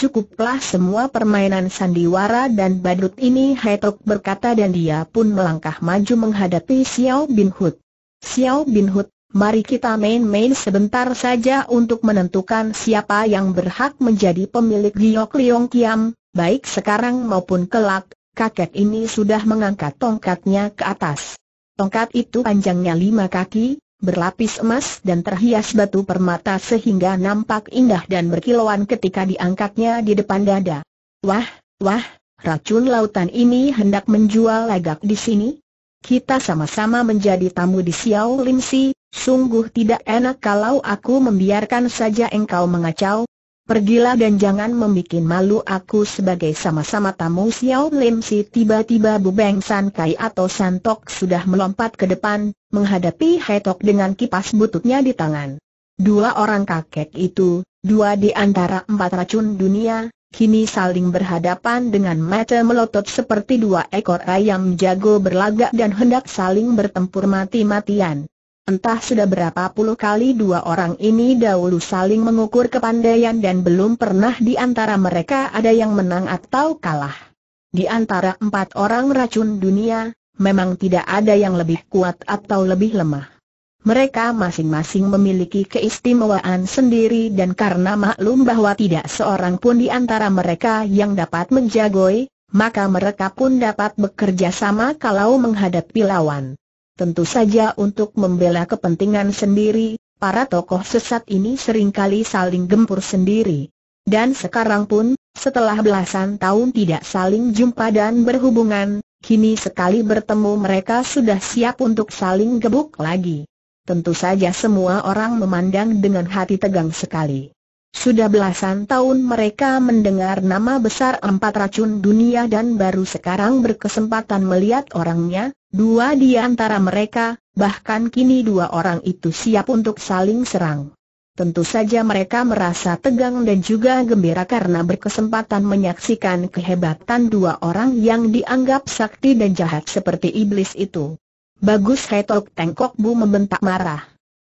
Cukuplah semua permainan sandiwara dan badut ini Haitok berkata dan dia pun melangkah maju menghadapi Xiao Bin Hud. Xiao Bin Hud, mari kita main-main sebentar saja untuk menentukan siapa yang berhak menjadi pemilik Giyok Liong Kiam, baik sekarang maupun kelak, kakek ini sudah mengangkat tongkatnya ke atas. Tongkat itu panjangnya lima kaki, berlapis emas dan terhias batu permata sehingga nampak indah dan berkilauan ketika diangkatnya di depan dada. Wah, wah, racun lautan ini hendak menjual lagak di sini? Kita sama-sama menjadi tamu di Xiao Lim Si, sungguh tidak enak kalau aku membiarkan saja engkau mengacau. Pergilah dan jangan membuat malu aku sebagai sama-sama tamu Xiao Lim Si. Tiba-tiba Bu Beng San Kai atau Santok sudah melompat ke depan, menghadapi Hetok dengan kipas bututnya di tangan. Dua orang kakek itu, dua di antara empat racun dunia, kini saling berhadapan dengan mata melotot seperti dua ekor ayam jago berlagak dan hendak saling bertempur mati-matian. Entah sudah berapa puluh kali dua orang ini dahulu saling mengukur kepandaian dan belum pernah di antara mereka ada yang menang atau kalah. Di antara empat orang racun dunia, memang tidak ada yang lebih kuat atau lebih lemah. Mereka masing-masing memiliki keistimewaan sendiri dan karena maklum bahwa tidak seorang pun di antara mereka yang dapat menjagoi, maka mereka pun dapat bekerja sama kalau menghadapi lawan. Tentu saja untuk membela kepentingan sendiri, para tokoh sesat ini seringkali saling gempur sendiri. Dan sekarang pun, setelah belasan tahun tidak saling jumpa dan berhubungan, Kini sekali bertemu mereka sudah siap untuk saling gebuk lagi. Tentu saja semua orang memandang dengan hati tegang sekali. Sudah belasan tahun mereka mendengar nama besar empat racun dunia dan baru sekarang berkesempatan melihat orangnya, dua di antara mereka, bahkan kini dua orang itu siap untuk saling serang. Tentu saja mereka merasa tegang dan juga gembira karena berkesempatan menyaksikan kehebatan dua orang yang dianggap sakti dan jahat seperti iblis itu. Bagus Hetok Tengkok Bu membentak marah.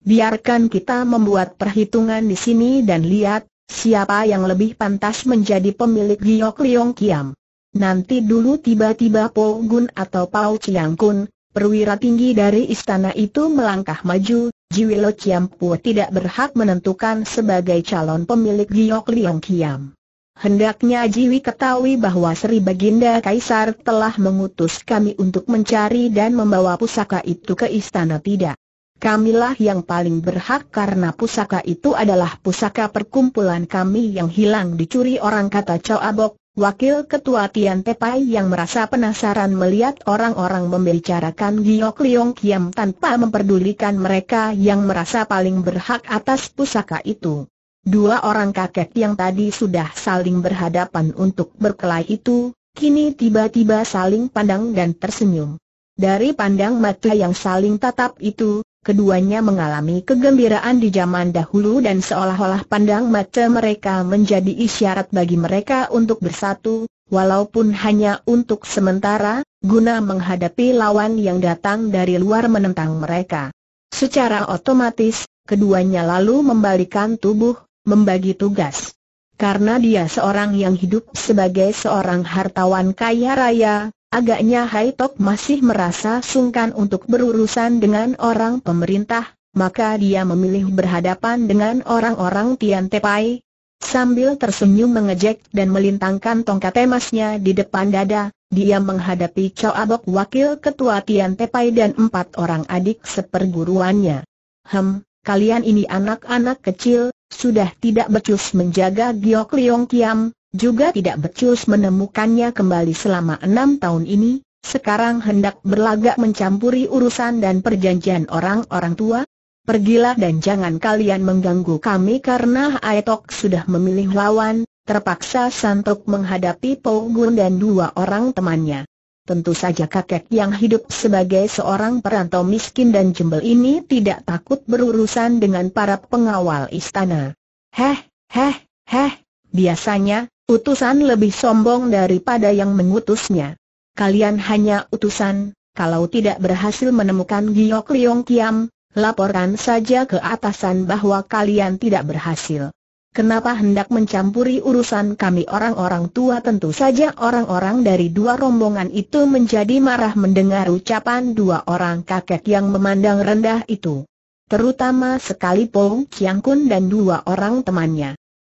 Biarkan kita membuat perhitungan di sini dan lihat, siapa yang lebih pantas menjadi pemilik Giok Liong Kiam. Nanti dulu tiba-tiba Po Gun atau Pau Chiang Kun, Perwira tinggi dari istana itu melangkah maju, Jiwilo Chiampu tidak berhak menentukan sebagai calon pemilik Giok Liang Kiam. Hendaknya Jiwi ketahui bahwa Sri Baginda Kaisar telah mengutus kami untuk mencari dan membawa pusaka itu ke istana tidak. Kamilah yang paling berhak karena pusaka itu adalah pusaka perkumpulan kami yang hilang dicuri orang kata Cao Abok, Wakil Ketua Tian Tepai yang merasa penasaran melihat orang-orang membicarakan Giok Liong Kiam tanpa memperdulikan mereka yang merasa paling berhak atas pusaka itu. Dua orang kakek yang tadi sudah saling berhadapan untuk berkelahi itu, kini tiba-tiba saling pandang dan tersenyum. Dari pandang mata yang saling tatap itu, Keduanya mengalami kegembiraan di zaman dahulu dan seolah-olah pandang mata mereka menjadi isyarat bagi mereka untuk bersatu, walaupun hanya untuk sementara, guna menghadapi lawan yang datang dari luar menentang mereka. Secara otomatis, keduanya lalu membalikan tubuh, membagi tugas. Karena dia seorang yang hidup sebagai seorang hartawan kaya raya, Agaknya Hai Tok masih merasa sungkan untuk berurusan dengan orang pemerintah, maka dia memilih berhadapan dengan orang-orang Tian Tepai. Sambil tersenyum mengejek dan melintangkan tongkat emasnya di depan dada, dia menghadapi Chow Abok wakil ketua Tian Tepai dan empat orang adik seperguruannya. Hem, kalian ini anak-anak kecil, sudah tidak becus menjaga Giok Liong Kiam, juga tidak becus menemukannya kembali selama enam tahun ini, sekarang hendak berlagak mencampuri urusan dan perjanjian orang-orang tua? Pergilah dan jangan kalian mengganggu kami karena Aetok sudah memilih lawan, terpaksa Santok menghadapi Pogun dan dua orang temannya. Tentu saja kakek yang hidup sebagai seorang perantau miskin dan jembel ini tidak takut berurusan dengan para pengawal istana. Heh, heh, heh, biasanya, Utusan lebih sombong daripada yang mengutusnya. Kalian hanya utusan, kalau tidak berhasil menemukan Giok Liong Kiam, laporkan saja ke atasan bahwa kalian tidak berhasil. Kenapa hendak mencampuri urusan kami orang-orang tua? Tentu saja orang-orang dari dua rombongan itu menjadi marah mendengar ucapan dua orang kakek yang memandang rendah itu. Terutama sekali Pong Chiang Kun dan dua orang temannya.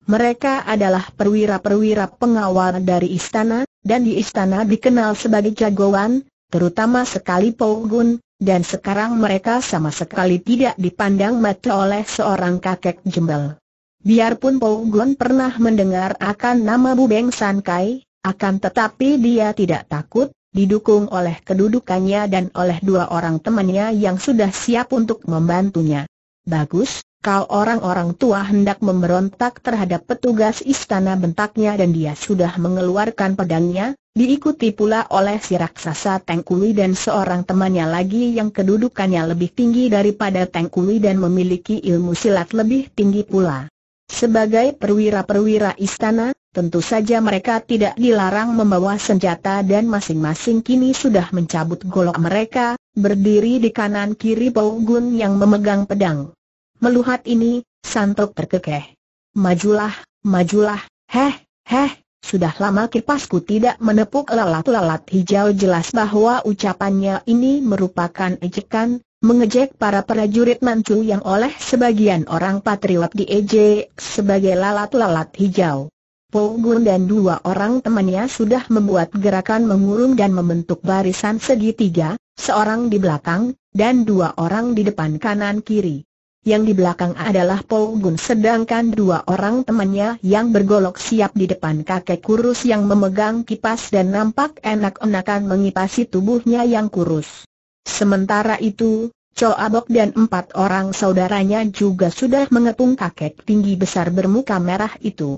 Mereka adalah perwira-perwira pengawal dari istana, dan di istana dikenal sebagai jagoan, terutama sekali Pogun, dan sekarang mereka sama sekali tidak dipandang mata oleh seorang kakek jembel. Biarpun Pogun pernah mendengar akan nama Bu Beng San akan tetapi dia tidak takut, didukung oleh kedudukannya dan oleh dua orang temannya yang sudah siap untuk membantunya. Bagus, Kau orang-orang tua hendak memberontak terhadap petugas istana bentaknya dan dia sudah mengeluarkan pedangnya, diikuti pula oleh si raksasa Tengkuli dan seorang temannya lagi yang kedudukannya lebih tinggi daripada Tengkuli dan memiliki ilmu silat lebih tinggi pula. Sebagai perwira-perwira istana, tentu saja mereka tidak dilarang membawa senjata dan masing-masing kini sudah mencabut golok mereka, berdiri di kanan kiri Pau Gun yang memegang pedang. Meluhat ini, Santok terkekeh. Majulah, majulah, heh, heh, sudah lama kipasku tidak menepuk lalat-lalat hijau jelas bahwa ucapannya ini merupakan ejekan, mengejek para prajurit mancu yang oleh sebagian orang patriot diejek sebagai lalat-lalat hijau. Pogun dan dua orang temannya sudah membuat gerakan mengurung dan membentuk barisan segitiga, seorang di belakang, dan dua orang di depan kanan kiri yang di belakang adalah Paul Gun sedangkan dua orang temannya yang bergolok siap di depan kakek kurus yang memegang kipas dan nampak enak-enakan mengipasi tubuhnya yang kurus. Sementara itu, Cho Abok dan empat orang saudaranya juga sudah mengepung kakek tinggi besar bermuka merah itu.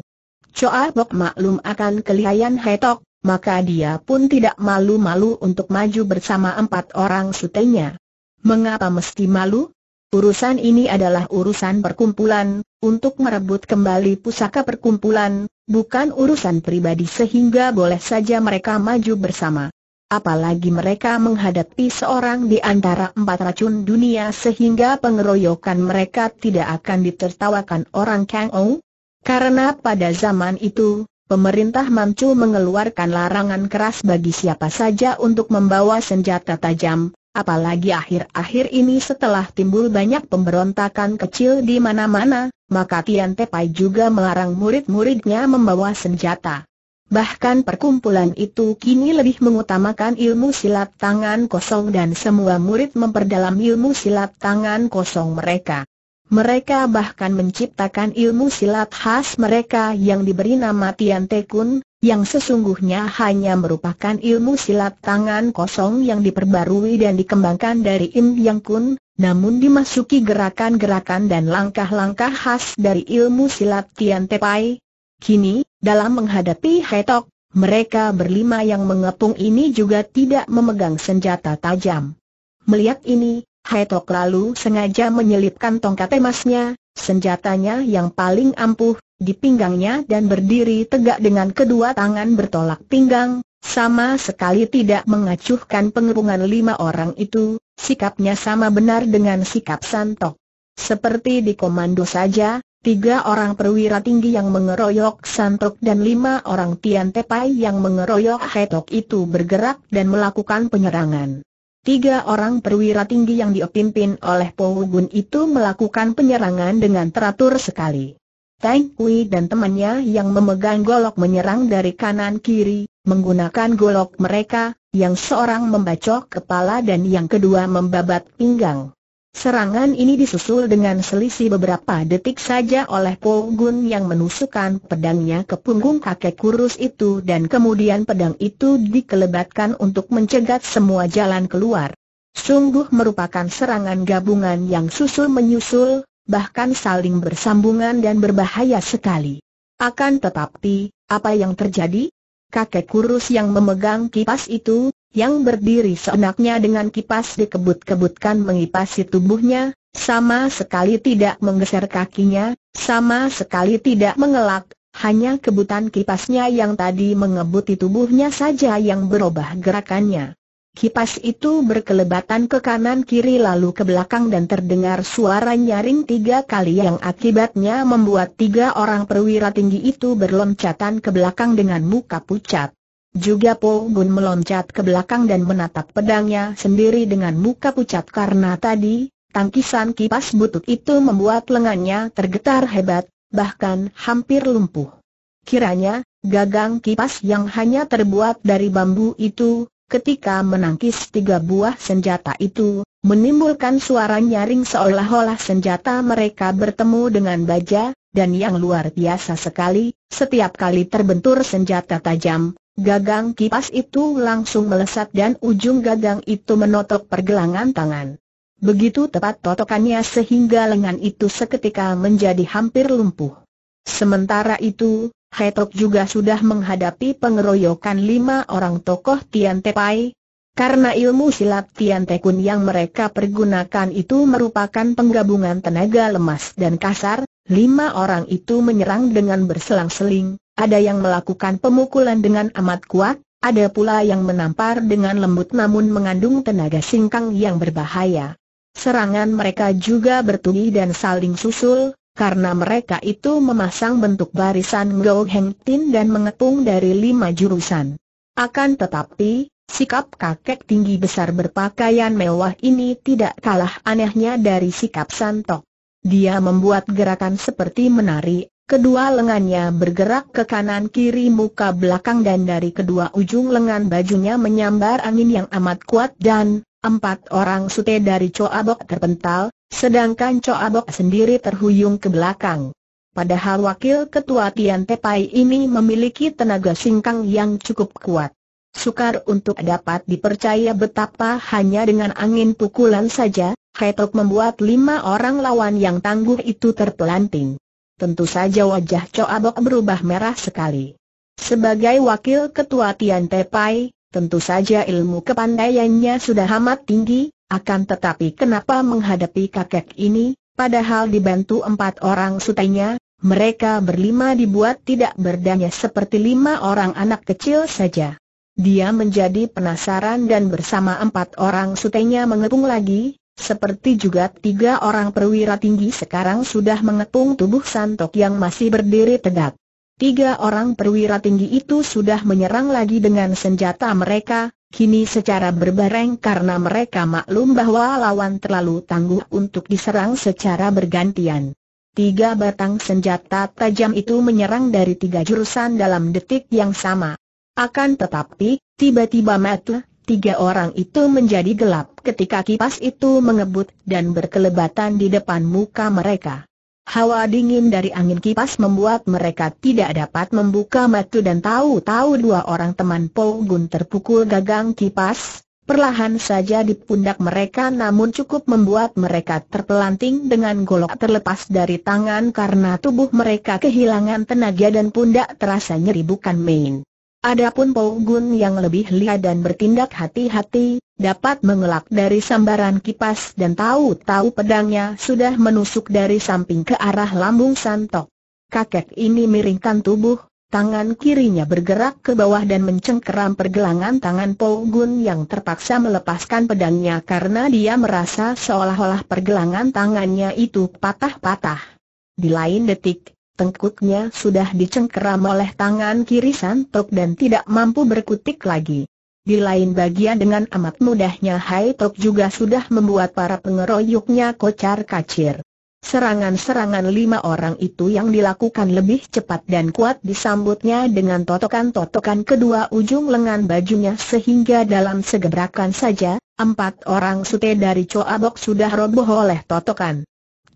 Cho Abok maklum akan kelihayan Hetok, maka dia pun tidak malu-malu untuk maju bersama empat orang sutenya. Mengapa mesti malu? Urusan ini adalah urusan perkumpulan, untuk merebut kembali pusaka perkumpulan, bukan urusan pribadi sehingga boleh saja mereka maju bersama. Apalagi mereka menghadapi seorang di antara empat racun dunia sehingga pengeroyokan mereka tidak akan ditertawakan orang Kang Ou. Karena pada zaman itu, pemerintah Mancu mengeluarkan larangan keras bagi siapa saja untuk membawa senjata tajam, Apalagi akhir-akhir ini setelah timbul banyak pemberontakan kecil di mana-mana, maka Tian Tepai juga melarang murid-muridnya membawa senjata. Bahkan perkumpulan itu kini lebih mengutamakan ilmu silat tangan kosong dan semua murid memperdalam ilmu silat tangan kosong mereka. Mereka bahkan menciptakan ilmu silat khas mereka yang diberi nama Tian Te Kun yang sesungguhnya hanya merupakan ilmu silat tangan kosong yang diperbarui dan dikembangkan dari Im Yang Kun, namun dimasuki gerakan-gerakan dan langkah-langkah khas dari ilmu silat Tian Te Pai. Kini, dalam menghadapi Hetok, mereka berlima yang mengepung ini juga tidak memegang senjata tajam. Melihat ini, Haitok lalu sengaja menyelipkan tongkat emasnya, senjatanya yang paling ampuh, di pinggangnya dan berdiri tegak dengan kedua tangan bertolak pinggang, sama sekali tidak mengacuhkan pengepungan lima orang itu, sikapnya sama benar dengan sikap Santok. Seperti di komando saja, tiga orang perwira tinggi yang mengeroyok Santok dan lima orang Tian Tepai yang mengeroyok Hetok itu bergerak dan melakukan penyerangan. Tiga orang perwira tinggi yang dipimpin oleh Po Wugun itu melakukan penyerangan dengan teratur sekali. Tang Kui dan temannya yang memegang golok menyerang dari kanan kiri, menggunakan golok mereka, yang seorang membacok kepala dan yang kedua membabat pinggang. Serangan ini disusul dengan selisih beberapa detik saja oleh Po Gun yang menusukkan pedangnya ke punggung kakek kurus itu dan kemudian pedang itu dikelebatkan untuk mencegat semua jalan keluar. Sungguh merupakan serangan gabungan yang susul menyusul, bahkan saling bersambungan dan berbahaya sekali. Akan tetapi, apa yang terjadi? Kakek kurus yang memegang kipas itu, yang berdiri seenaknya dengan kipas dikebut-kebutkan mengipasi tubuhnya, sama sekali tidak menggeser kakinya, sama sekali tidak mengelak, hanya kebutan kipasnya yang tadi mengebuti tubuhnya saja yang berubah gerakannya. Kipas itu berkelebatan ke kanan kiri lalu ke belakang dan terdengar suara nyaring tiga kali yang akibatnya membuat tiga orang perwira tinggi itu berloncatan ke belakang dengan muka pucat. Juga Paul Gun meloncat ke belakang dan menatap pedangnya sendiri dengan muka pucat karena tadi, tangkisan kipas butut itu membuat lengannya tergetar hebat, bahkan hampir lumpuh. Kiranya, gagang kipas yang hanya terbuat dari bambu itu, ketika menangkis tiga buah senjata itu, menimbulkan suara nyaring seolah-olah senjata mereka bertemu dengan baja, dan yang luar biasa sekali, setiap kali terbentur senjata tajam, Gagang kipas itu langsung melesat dan ujung gagang itu menotok pergelangan tangan. Begitu tepat totokannya sehingga lengan itu seketika menjadi hampir lumpuh. Sementara itu, Hetok juga sudah menghadapi pengeroyokan lima orang tokoh Tian Tepai. Karena ilmu silat Tian Tekun yang mereka pergunakan itu merupakan penggabungan tenaga lemas dan kasar, lima orang itu menyerang dengan berselang-seling, ada yang melakukan pemukulan dengan amat kuat, ada pula yang menampar dengan lembut namun mengandung tenaga singkang yang berbahaya. Serangan mereka juga bertubi dan saling susul, karena mereka itu memasang bentuk barisan Go Tin dan mengepung dari lima jurusan. Akan tetapi, sikap kakek tinggi besar berpakaian mewah ini tidak kalah anehnya dari sikap Santok. Dia membuat gerakan seperti menari, Kedua lengannya bergerak ke kanan kiri muka belakang dan dari kedua ujung lengan bajunya menyambar angin yang amat kuat dan empat orang sute dari Coabok terpental, sedangkan Coabok sendiri terhuyung ke belakang. Padahal wakil ketua Tian Tepai ini memiliki tenaga singkang yang cukup kuat. Sukar untuk dapat dipercaya betapa hanya dengan angin pukulan saja, Hetok membuat lima orang lawan yang tangguh itu terpelanting. Tentu saja wajah coabok Abok berubah merah sekali. Sebagai wakil ketua Tian Tepai, tentu saja ilmu kepandaiannya sudah amat tinggi, akan tetapi kenapa menghadapi kakek ini, padahal dibantu empat orang sutainya, mereka berlima dibuat tidak berdaya seperti lima orang anak kecil saja. Dia menjadi penasaran dan bersama empat orang sutenya mengepung lagi, seperti juga tiga orang perwira tinggi sekarang sudah mengepung tubuh Santok yang masih berdiri tegak. Tiga orang perwira tinggi itu sudah menyerang lagi dengan senjata mereka, kini secara berbareng karena mereka maklum bahwa lawan terlalu tangguh untuk diserang secara bergantian. Tiga batang senjata tajam itu menyerang dari tiga jurusan dalam detik yang sama. Akan tetapi, tiba-tiba Matu Tiga orang itu menjadi gelap ketika kipas itu mengebut dan berkelebatan di depan muka mereka. Hawa dingin dari angin kipas membuat mereka tidak dapat membuka mata dan tahu-tahu dua orang teman Pogun terpukul gagang kipas, Perlahan saja di pundak mereka namun cukup membuat mereka terpelanting dengan golok terlepas dari tangan karena tubuh mereka kehilangan tenaga dan pundak terasa nyeri bukan main. Adapun Gun yang lebih lihat dan bertindak hati-hati, dapat mengelak dari sambaran kipas dan tahu-tahu pedangnya sudah menusuk dari samping ke arah lambung Santok. Kakek ini miringkan tubuh, tangan kirinya bergerak ke bawah dan mencengkeram pergelangan tangan Gun yang terpaksa melepaskan pedangnya karena dia merasa seolah-olah pergelangan tangannya itu patah-patah. Di lain detik, Tengkuknya sudah dicengkeram oleh tangan kiri Santok dan tidak mampu berkutik lagi. Di lain bagian dengan amat mudahnya Hai Tok juga sudah membuat para pengeroyoknya kocar kacir. Serangan-serangan lima orang itu yang dilakukan lebih cepat dan kuat disambutnya dengan totokan-totokan kedua ujung lengan bajunya sehingga dalam segebrakan saja, empat orang sute dari Coabok sudah roboh oleh totokan.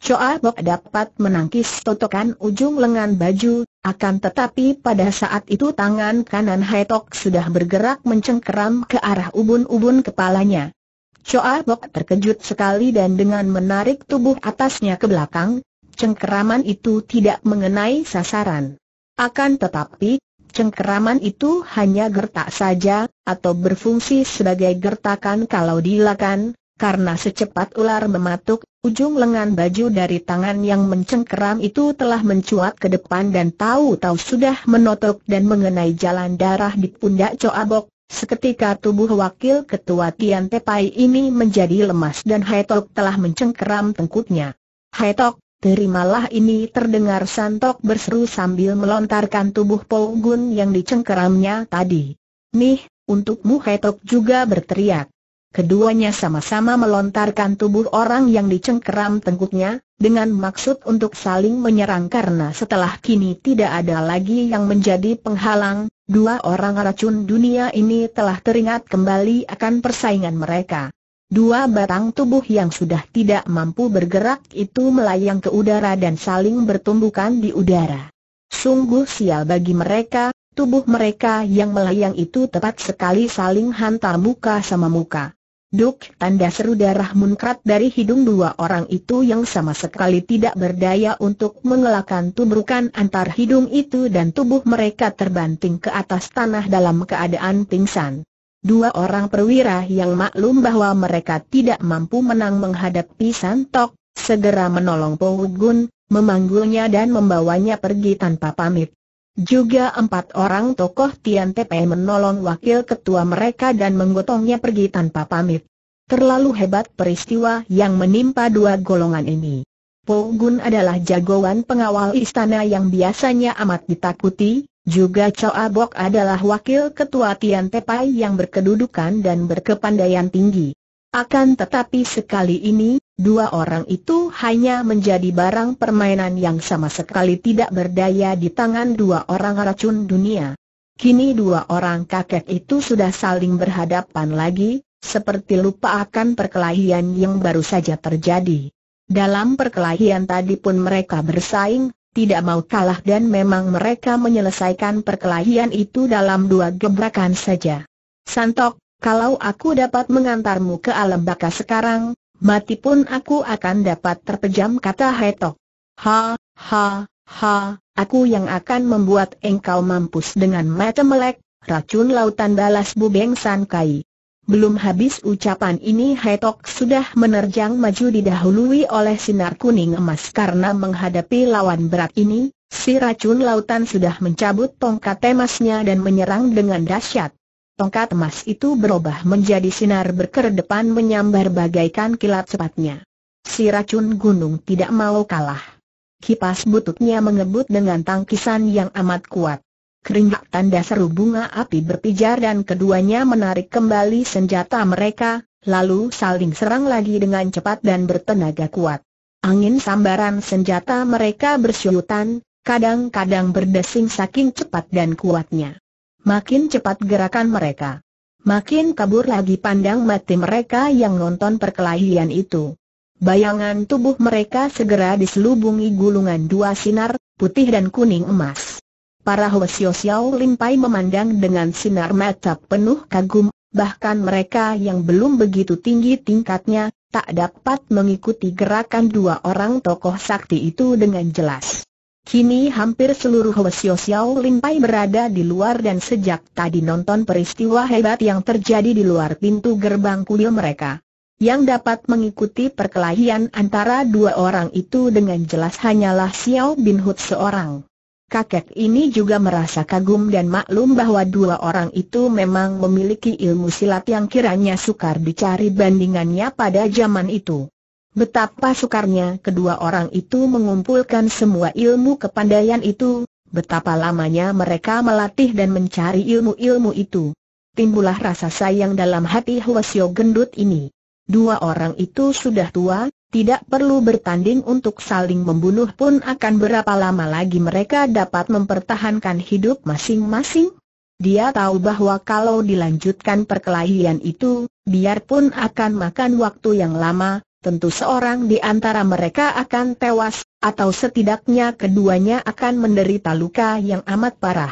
Choa Bok dapat menangkis totokan ujung lengan baju, akan tetapi pada saat itu tangan kanan Hai Tok sudah bergerak mencengkeram ke arah ubun-ubun kepalanya. Choa Bok terkejut sekali dan dengan menarik tubuh atasnya ke belakang, cengkeraman itu tidak mengenai sasaran. Akan tetapi, cengkeraman itu hanya gertak saja, atau berfungsi sebagai gertakan kalau dilakukan, karena secepat ular mematuk, ujung lengan baju dari tangan yang mencengkeram itu telah mencuat ke depan dan tahu-tahu sudah menotok dan mengenai jalan darah di pundak coabok. Seketika tubuh wakil ketua Tian Tepai ini menjadi lemas dan Haitok telah mencengkeram tengkutnya. Haitok, terimalah ini terdengar Santok berseru sambil melontarkan tubuh Pogun yang dicengkeramnya tadi. Nih, untukmu Haitok juga berteriak. Keduanya sama-sama melontarkan tubuh orang yang dicengkeram tengkuknya, dengan maksud untuk saling menyerang karena setelah kini tidak ada lagi yang menjadi penghalang, dua orang racun dunia ini telah teringat kembali akan persaingan mereka. Dua batang tubuh yang sudah tidak mampu bergerak itu melayang ke udara dan saling bertumbukan di udara. Sungguh sial bagi mereka, tubuh mereka yang melayang itu tepat sekali saling hantar muka sama muka. Duk, tanda seru darah munkrat dari hidung dua orang itu yang sama sekali tidak berdaya untuk mengelakkan tubrukan antar hidung itu dan tubuh mereka terbanting ke atas tanah dalam keadaan pingsan. Dua orang perwira yang maklum bahwa mereka tidak mampu menang menghadapi Santok, segera menolong Pohugun, memanggulnya dan membawanya pergi tanpa pamit. Juga empat orang tokoh Tian Tepe menolong wakil ketua mereka dan menggotongnya pergi tanpa pamit. Terlalu hebat peristiwa yang menimpa dua golongan ini. Po Gun adalah jagoan pengawal istana yang biasanya amat ditakuti, juga Choa Bok adalah wakil ketua Tian Tepai yang berkedudukan dan berkepandaian tinggi. Akan tetapi sekali ini, Dua orang itu hanya menjadi barang permainan yang sama sekali tidak berdaya di tangan dua orang racun dunia. Kini dua orang kakek itu sudah saling berhadapan lagi, seperti lupa akan perkelahian yang baru saja terjadi. Dalam perkelahian tadi pun mereka bersaing, tidak mau kalah dan memang mereka menyelesaikan perkelahian itu dalam dua gebrakan saja. Santok, kalau aku dapat mengantarmu ke alam baka sekarang, Mati pun aku akan dapat terpejam kata Hetok. Ha, ha, ha, aku yang akan membuat engkau mampus dengan mata melek, racun lautan balas bubeng Kai. Belum habis ucapan ini Hetok sudah menerjang maju didahului oleh sinar kuning emas karena menghadapi lawan berat ini, si racun lautan sudah mencabut tongkat emasnya dan menyerang dengan dahsyat tongkat emas itu berubah menjadi sinar berkedepan menyambar bagaikan kilat cepatnya. Si racun gunung tidak mau kalah. Kipas bututnya mengebut dengan tangkisan yang amat kuat. Keringat tanda seru bunga api berpijar dan keduanya menarik kembali senjata mereka, lalu saling serang lagi dengan cepat dan bertenaga kuat. Angin sambaran senjata mereka bersyutan, kadang-kadang berdesing saking cepat dan kuatnya. Makin cepat gerakan mereka. Makin kabur lagi pandang mati mereka yang nonton perkelahian itu. Bayangan tubuh mereka segera diselubungi gulungan dua sinar, putih dan kuning emas. Para Hwasyo Xiao Limpai memandang dengan sinar mata penuh kagum, bahkan mereka yang belum begitu tinggi tingkatnya, tak dapat mengikuti gerakan dua orang tokoh sakti itu dengan jelas. Kini hampir seluruh Hwasyo Xiao Limpai berada di luar dan sejak tadi nonton peristiwa hebat yang terjadi di luar pintu gerbang kuil mereka. Yang dapat mengikuti perkelahian antara dua orang itu dengan jelas hanyalah Xiao Bin Hut seorang. Kakek ini juga merasa kagum dan maklum bahwa dua orang itu memang memiliki ilmu silat yang kiranya sukar dicari bandingannya pada zaman itu. Betapa sukarnya kedua orang itu mengumpulkan semua ilmu kepandaian itu, betapa lamanya mereka melatih dan mencari ilmu-ilmu itu. Timbullah rasa sayang dalam hati Hwasyo gendut ini. Dua orang itu sudah tua, tidak perlu bertanding untuk saling membunuh pun akan berapa lama lagi mereka dapat mempertahankan hidup masing-masing. Dia tahu bahwa kalau dilanjutkan perkelahian itu, biarpun akan makan waktu yang lama, tentu seorang di antara mereka akan tewas, atau setidaknya keduanya akan menderita luka yang amat parah.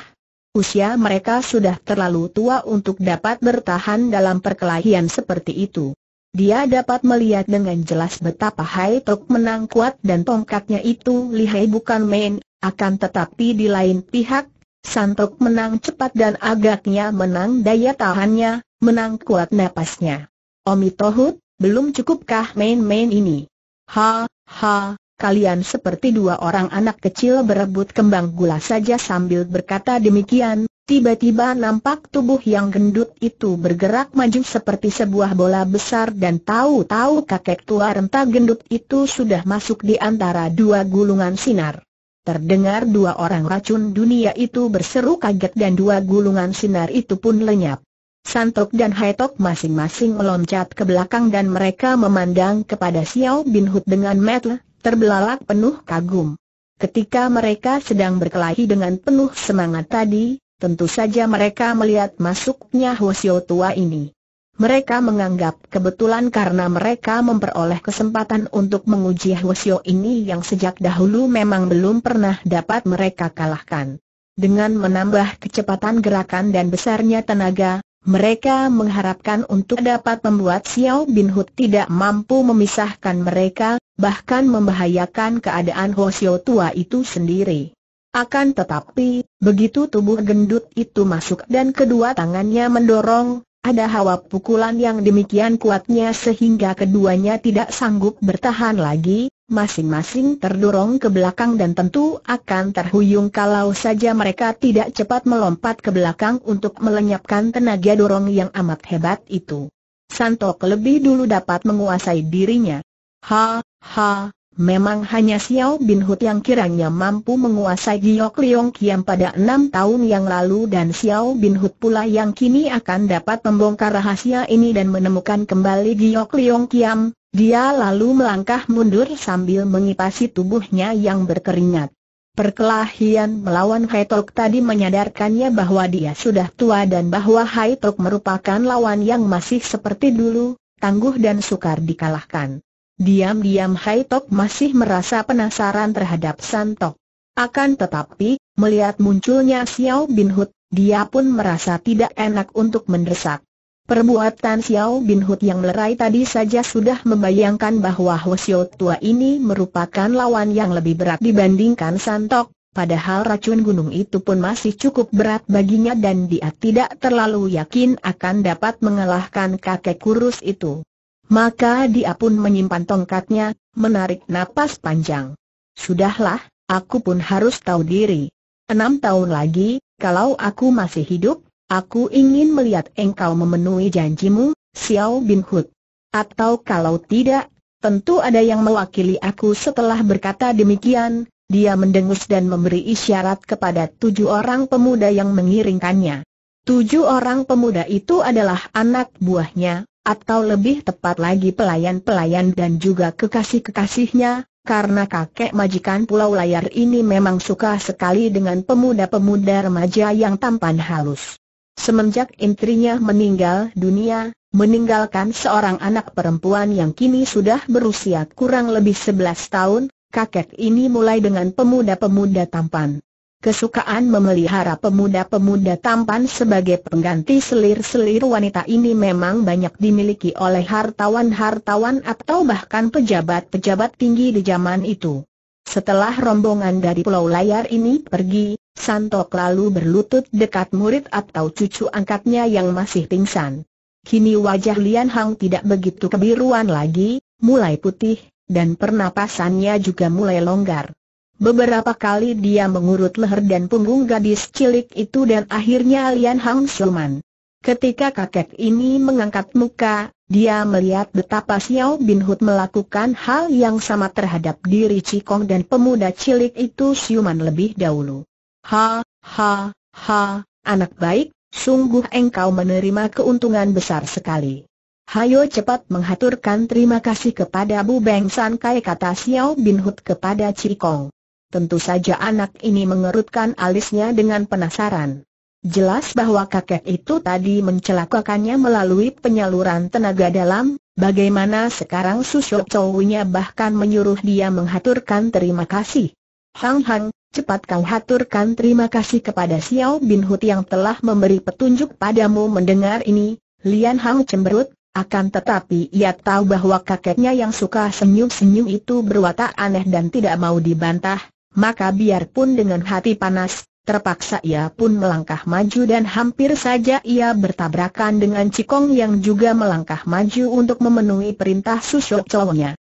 Usia mereka sudah terlalu tua untuk dapat bertahan dalam perkelahian seperti itu. Dia dapat melihat dengan jelas betapa Hai Tok menang kuat dan tongkatnya itu lihai bukan main, akan tetapi di lain pihak, Santok menang cepat dan agaknya menang daya tahannya, menang kuat napasnya. Omi Tohut, belum cukupkah main-main ini? Ha, ha, kalian seperti dua orang anak kecil berebut kembang gula saja sambil berkata demikian, tiba-tiba nampak tubuh yang gendut itu bergerak maju seperti sebuah bola besar dan tahu-tahu kakek tua renta gendut itu sudah masuk di antara dua gulungan sinar. Terdengar dua orang racun dunia itu berseru kaget dan dua gulungan sinar itu pun lenyap. Santok dan Haitok masing-masing meloncat ke belakang dan mereka memandang kepada Xiao Bin Hut dengan metel, terbelalak penuh kagum. Ketika mereka sedang berkelahi dengan penuh semangat tadi, tentu saja mereka melihat masuknya Xiao tua ini. Mereka menganggap kebetulan karena mereka memperoleh kesempatan untuk menguji Xiao ini yang sejak dahulu memang belum pernah dapat mereka kalahkan. Dengan menambah kecepatan gerakan dan besarnya tenaga, mereka mengharapkan untuk dapat membuat Xiao Bin Hu tidak mampu memisahkan mereka, bahkan membahayakan keadaan Ho Xiao tua itu sendiri. Akan tetapi, begitu tubuh gendut itu masuk dan kedua tangannya mendorong, ada hawa pukulan yang demikian kuatnya sehingga keduanya tidak sanggup bertahan lagi, masing-masing terdorong ke belakang dan tentu akan terhuyung kalau saja mereka tidak cepat melompat ke belakang untuk melenyapkan tenaga dorong yang amat hebat itu. Santok lebih dulu dapat menguasai dirinya. Ha, ha, Memang hanya Xiao Bin Hut yang kiranya mampu menguasai Giok Leong Kiam pada enam tahun yang lalu dan Xiao Bin Hut pula yang kini akan dapat membongkar rahasia ini dan menemukan kembali Giok Leong Kiam, dia lalu melangkah mundur sambil mengipasi tubuhnya yang berkeringat. Perkelahian melawan Hai Tok tadi menyadarkannya bahwa dia sudah tua dan bahwa Hai Tok merupakan lawan yang masih seperti dulu, tangguh dan sukar dikalahkan. Diam-diam Hai Tok masih merasa penasaran terhadap Santok. Akan tetapi, melihat munculnya Xiao Bin Hut, dia pun merasa tidak enak untuk mendesak. Perbuatan Xiao Bin Hut yang lerai tadi saja sudah membayangkan bahwa Hosio tua ini merupakan lawan yang lebih berat dibandingkan Santok, padahal racun gunung itu pun masih cukup berat baginya dan dia tidak terlalu yakin akan dapat mengalahkan kakek kurus itu. Maka dia pun menyimpan tongkatnya, menarik napas panjang. Sudahlah, aku pun harus tahu diri. Enam tahun lagi, kalau aku masih hidup, aku ingin melihat engkau memenuhi janjimu, Xiao Bin Hut. Atau kalau tidak, tentu ada yang mewakili aku setelah berkata demikian, dia mendengus dan memberi isyarat kepada tujuh orang pemuda yang mengiringkannya. Tujuh orang pemuda itu adalah anak buahnya, atau lebih tepat lagi pelayan-pelayan dan juga kekasih-kekasihnya, karena kakek majikan pulau layar ini memang suka sekali dengan pemuda-pemuda remaja yang tampan halus. Semenjak intrinya meninggal dunia, meninggalkan seorang anak perempuan yang kini sudah berusia kurang lebih 11 tahun, kakek ini mulai dengan pemuda-pemuda tampan. Kesukaan memelihara pemuda-pemuda tampan sebagai pengganti selir-selir wanita ini memang banyak dimiliki oleh hartawan-hartawan atau bahkan pejabat-pejabat tinggi di zaman itu. Setelah rombongan dari pulau layar ini pergi, Santo lalu berlutut dekat murid atau cucu angkatnya yang masih pingsan. Kini wajah Lian Hang tidak begitu kebiruan lagi, mulai putih, dan pernapasannya juga mulai longgar. Beberapa kali dia mengurut leher dan punggung gadis cilik itu dan akhirnya Lian Hang Suman. Ketika kakek ini mengangkat muka, dia melihat betapa Xiao Bin Hud melakukan hal yang sama terhadap diri Cikong dan pemuda cilik itu siuman lebih dahulu. Ha, ha, ha, anak baik, sungguh engkau menerima keuntungan besar sekali. Hayo cepat menghaturkan terima kasih kepada Bu Beng San Kai kata Xiao Bin Hud kepada Cikong. Tentu saja anak ini mengerutkan alisnya dengan penasaran. Jelas bahwa kakek itu tadi mencelakakannya melalui penyaluran tenaga dalam, bagaimana sekarang susuk cowoknya bahkan menyuruh dia menghaturkan terima kasih. Hang Hang, cepat kau haturkan terima kasih kepada Xiao Bin Hut yang telah memberi petunjuk padamu mendengar ini, Lian Hang cemberut, akan tetapi ia tahu bahwa kakeknya yang suka senyum-senyum itu berwatak aneh dan tidak mau dibantah, maka biarpun dengan hati panas, terpaksa ia pun melangkah maju dan hampir saja ia bertabrakan dengan Cikong yang juga melangkah maju untuk memenuhi perintah susuk cowoknya.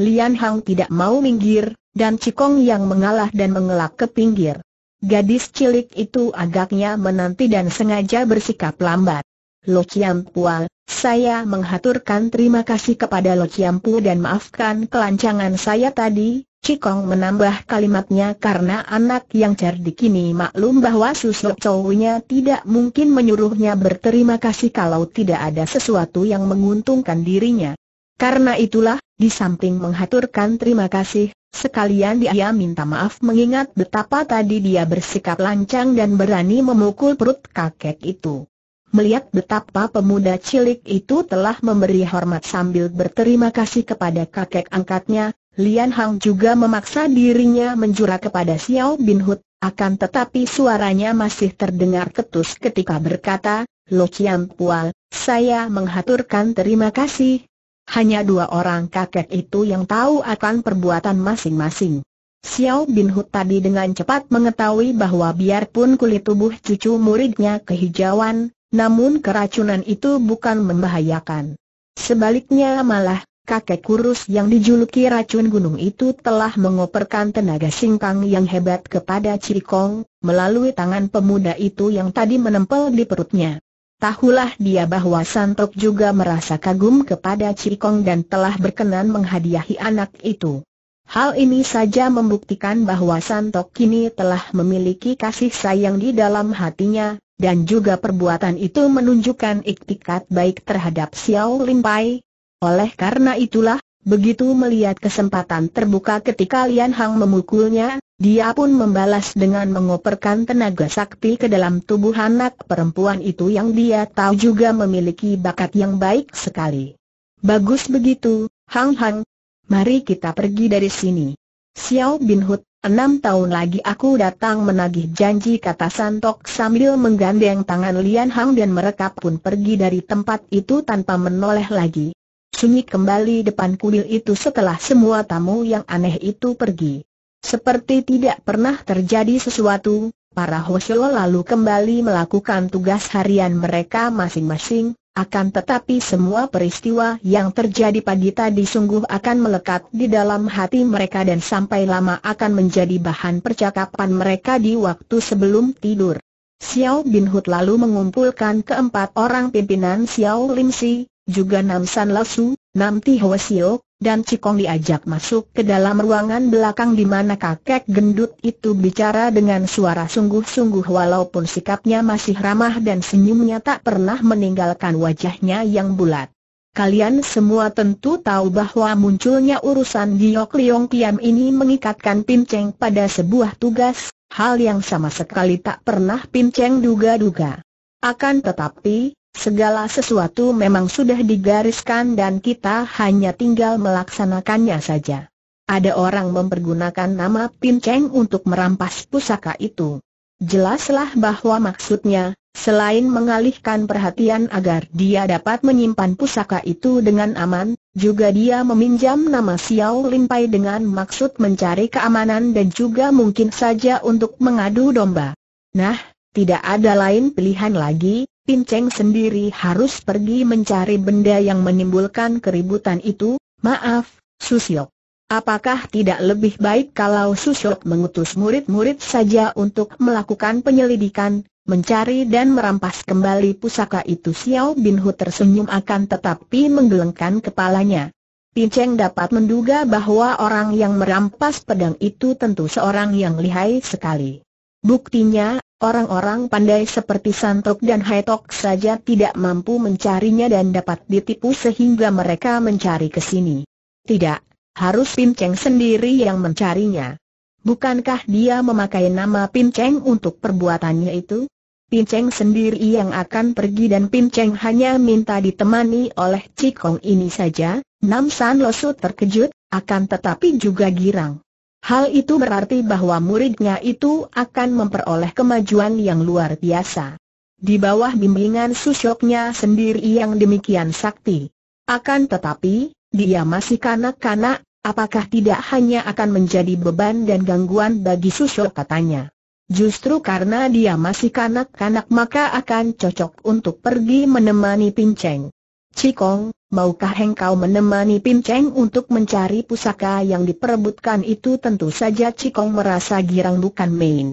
Lian Hang tidak mau minggir, dan Cikong yang mengalah dan mengelak ke pinggir. Gadis cilik itu agaknya menanti dan sengaja bersikap lambat. Lo Chiam Pual, saya menghaturkan terima kasih kepada Lo Chiam Pu dan maafkan kelancangan saya tadi, Cikong menambah kalimatnya karena anak yang cerdik ini maklum bahwa susuk cowoknya tidak mungkin menyuruhnya berterima kasih kalau tidak ada sesuatu yang menguntungkan dirinya. Karena itulah, di samping menghaturkan terima kasih, sekalian dia minta maaf mengingat betapa tadi dia bersikap lancang dan berani memukul perut kakek itu. Melihat betapa pemuda cilik itu telah memberi hormat sambil berterima kasih kepada kakek angkatnya, Lian Hang juga memaksa dirinya menjura kepada Xiao Bin Hut, akan tetapi suaranya masih terdengar ketus ketika berkata, Lo Chiam Pual, saya menghaturkan terima kasih. Hanya dua orang kakek itu yang tahu akan perbuatan masing-masing. Xiao Bin Hut tadi dengan cepat mengetahui bahwa biarpun kulit tubuh cucu muridnya kehijauan, namun keracunan itu bukan membahayakan. Sebaliknya malah, kakek kurus yang dijuluki racun gunung itu telah mengoperkan tenaga singkang yang hebat kepada Cilikong melalui tangan pemuda itu yang tadi menempel di perutnya. Tahulah dia bahwa Santok juga merasa kagum kepada Cilikong dan telah berkenan menghadiahi anak itu. Hal ini saja membuktikan bahwa Santok kini telah memiliki kasih sayang di dalam hatinya, dan juga perbuatan itu menunjukkan iktikat baik terhadap Xiao Limpai, oleh karena itulah, begitu melihat kesempatan terbuka ketika Lian Hang memukulnya, dia pun membalas dengan mengoperkan tenaga sakti ke dalam tubuh anak perempuan itu yang dia tahu juga memiliki bakat yang baik sekali. Bagus begitu, Hang Hang. Mari kita pergi dari sini. Xiao Bin Hut, enam tahun lagi aku datang menagih janji kata Santok sambil menggandeng tangan Lian Hang dan mereka pun pergi dari tempat itu tanpa menoleh lagi sunyi kembali depan kuil itu setelah semua tamu yang aneh itu pergi. Seperti tidak pernah terjadi sesuatu, para Hoshio lalu kembali melakukan tugas harian mereka masing-masing, akan tetapi semua peristiwa yang terjadi pagi tadi sungguh akan melekat di dalam hati mereka dan sampai lama akan menjadi bahan percakapan mereka di waktu sebelum tidur. Xiao Bin Hut lalu mengumpulkan keempat orang pimpinan Xiao Lim Si, juga Nam San Lasu, Nam Ti Sio, dan Cikong diajak masuk ke dalam ruangan belakang di mana kakek gendut itu bicara dengan suara sungguh-sungguh walaupun sikapnya masih ramah dan senyumnya tak pernah meninggalkan wajahnya yang bulat. Kalian semua tentu tahu bahwa munculnya urusan Giok Leong Kiam ini mengikatkan Pin Cheng pada sebuah tugas, hal yang sama sekali tak pernah Pin Cheng duga-duga. Akan tetapi, Segala sesuatu memang sudah digariskan dan kita hanya tinggal melaksanakannya saja. Ada orang mempergunakan nama Pinceng untuk merampas pusaka itu. Jelaslah bahwa maksudnya, selain mengalihkan perhatian agar dia dapat menyimpan pusaka itu dengan aman, juga dia meminjam nama Xiao Limpai dengan maksud mencari keamanan dan juga mungkin saja untuk mengadu domba. Nah, tidak ada lain pilihan lagi, Cheng sendiri harus pergi mencari benda yang menimbulkan keributan itu, maaf, Susyok. Apakah tidak lebih baik kalau Susyok mengutus murid-murid saja untuk melakukan penyelidikan, mencari dan merampas kembali pusaka itu Xiao Bin Hu tersenyum akan tetapi menggelengkan kepalanya. Cheng dapat menduga bahwa orang yang merampas pedang itu tentu seorang yang lihai sekali. Buktinya, Orang-orang pandai seperti Santok dan Haitok saja tidak mampu mencarinya dan dapat ditipu sehingga mereka mencari ke sini. Tidak, harus Pin Cheng sendiri yang mencarinya. Bukankah dia memakai nama Pin Cheng untuk perbuatannya itu? Pin Cheng sendiri yang akan pergi dan Pin Cheng hanya minta ditemani oleh Cikong ini saja, Nam San Losu terkejut, akan tetapi juga girang. Hal itu berarti bahwa muridnya itu akan memperoleh kemajuan yang luar biasa. Di bawah bimbingan susyoknya sendiri yang demikian sakti. Akan tetapi, dia masih kanak-kanak, apakah tidak hanya akan menjadi beban dan gangguan bagi susyok katanya. Justru karena dia masih kanak-kanak maka akan cocok untuk pergi menemani pinceng. Cikong, Maukah engkau menemani Pin Cheng untuk mencari pusaka yang diperebutkan itu? Tentu saja Cikong merasa girang bukan main.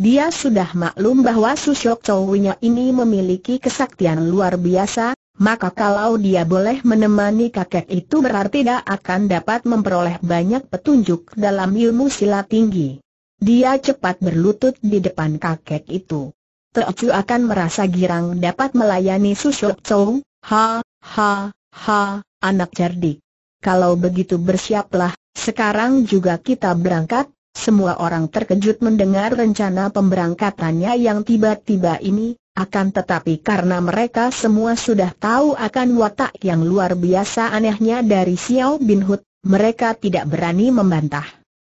Dia sudah maklum bahwa Susyok Chowinya ini memiliki kesaktian luar biasa, maka kalau dia boleh menemani kakek itu berarti dia akan dapat memperoleh banyak petunjuk dalam ilmu silat tinggi. Dia cepat berlutut di depan kakek itu. Teocu akan merasa girang dapat melayani Susyok Chow, ha, ha, Ha, anak cerdik. Kalau begitu bersiaplah, sekarang juga kita berangkat. Semua orang terkejut mendengar rencana pemberangkatannya yang tiba-tiba ini, akan tetapi karena mereka semua sudah tahu akan watak yang luar biasa anehnya dari Xiao Bin Hud, mereka tidak berani membantah.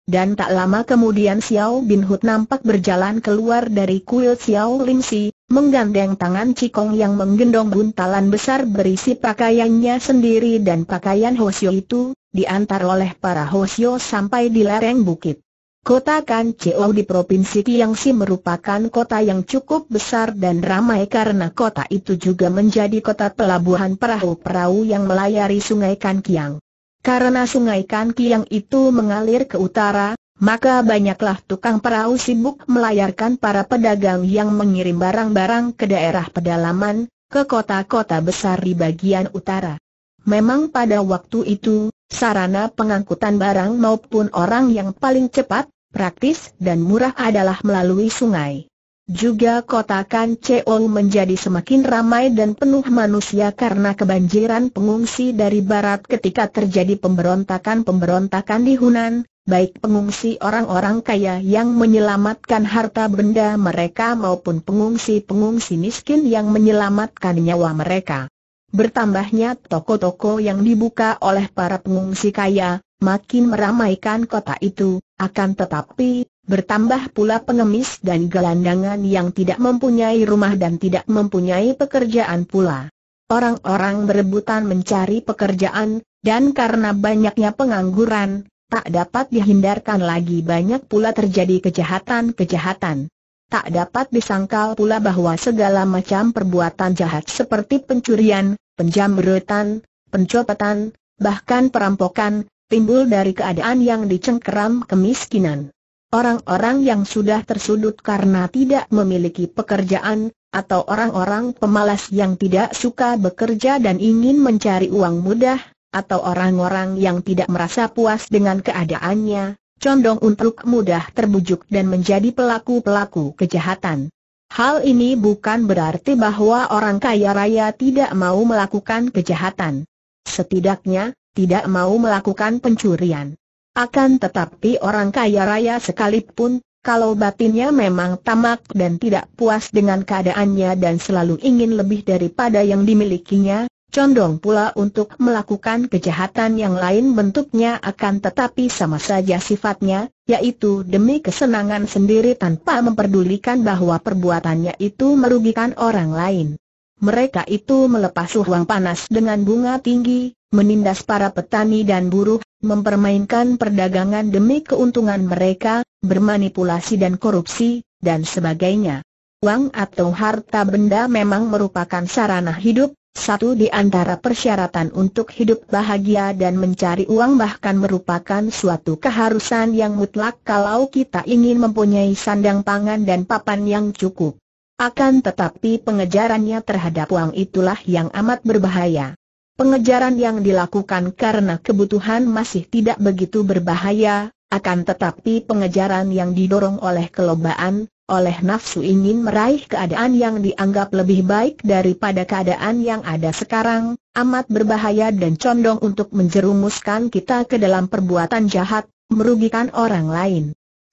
Dan tak lama kemudian Xiao Bin Hud nampak berjalan keluar dari kuil Xiao Lim Si, Menggandeng tangan Cikong yang menggendong buntalan besar berisi pakaiannya sendiri dan pakaian Hosio itu, diantar oleh para Hosio sampai di lereng bukit. Kota Kan Kancheo di Provinsi Tiangsi merupakan kota yang cukup besar dan ramai karena kota itu juga menjadi kota pelabuhan perahu-perahu yang melayari sungai Kankiang. Karena sungai Kankiang itu mengalir ke utara, maka banyaklah tukang perahu sibuk melayarkan para pedagang yang mengirim barang-barang ke daerah pedalaman, ke kota-kota besar di bagian utara. Memang pada waktu itu, sarana pengangkutan barang maupun orang yang paling cepat, praktis dan murah adalah melalui sungai. Juga kota Kan Cheong menjadi semakin ramai dan penuh manusia karena kebanjiran pengungsi dari barat ketika terjadi pemberontakan-pemberontakan di Hunan, baik pengungsi orang-orang kaya yang menyelamatkan harta benda mereka maupun pengungsi-pengungsi miskin yang menyelamatkan nyawa mereka. Bertambahnya toko-toko yang dibuka oleh para pengungsi kaya, makin meramaikan kota itu, akan tetapi, bertambah pula pengemis dan gelandangan yang tidak mempunyai rumah dan tidak mempunyai pekerjaan pula. Orang-orang berebutan mencari pekerjaan, dan karena banyaknya pengangguran, tak dapat dihindarkan lagi banyak pula terjadi kejahatan-kejahatan. Tak dapat disangkal pula bahwa segala macam perbuatan jahat seperti pencurian, penjamretan, pencopetan, bahkan perampokan, timbul dari keadaan yang dicengkeram kemiskinan. Orang-orang yang sudah tersudut karena tidak memiliki pekerjaan, atau orang-orang pemalas yang tidak suka bekerja dan ingin mencari uang mudah, atau orang-orang yang tidak merasa puas dengan keadaannya, condong untuk mudah terbujuk dan menjadi pelaku-pelaku kejahatan. Hal ini bukan berarti bahwa orang kaya raya tidak mau melakukan kejahatan. Setidaknya, tidak mau melakukan pencurian. Akan tetapi orang kaya raya sekalipun, kalau batinnya memang tamak dan tidak puas dengan keadaannya dan selalu ingin lebih daripada yang dimilikinya, condong pula untuk melakukan kejahatan yang lain bentuknya akan tetapi sama saja sifatnya, yaitu demi kesenangan sendiri tanpa memperdulikan bahwa perbuatannya itu merugikan orang lain. Mereka itu melepas uang panas dengan bunga tinggi, menindas para petani dan buruh, mempermainkan perdagangan demi keuntungan mereka, bermanipulasi dan korupsi, dan sebagainya. Uang atau harta benda memang merupakan sarana hidup, satu di antara persyaratan untuk hidup bahagia dan mencari uang bahkan merupakan suatu keharusan yang mutlak kalau kita ingin mempunyai sandang pangan dan papan yang cukup. Akan tetapi pengejarannya terhadap uang itulah yang amat berbahaya. Pengejaran yang dilakukan karena kebutuhan masih tidak begitu berbahaya, akan tetapi pengejaran yang didorong oleh kelobaan, oleh nafsu ingin meraih keadaan yang dianggap lebih baik daripada keadaan yang ada sekarang, amat berbahaya dan condong untuk menjerumuskan kita ke dalam perbuatan jahat, merugikan orang lain.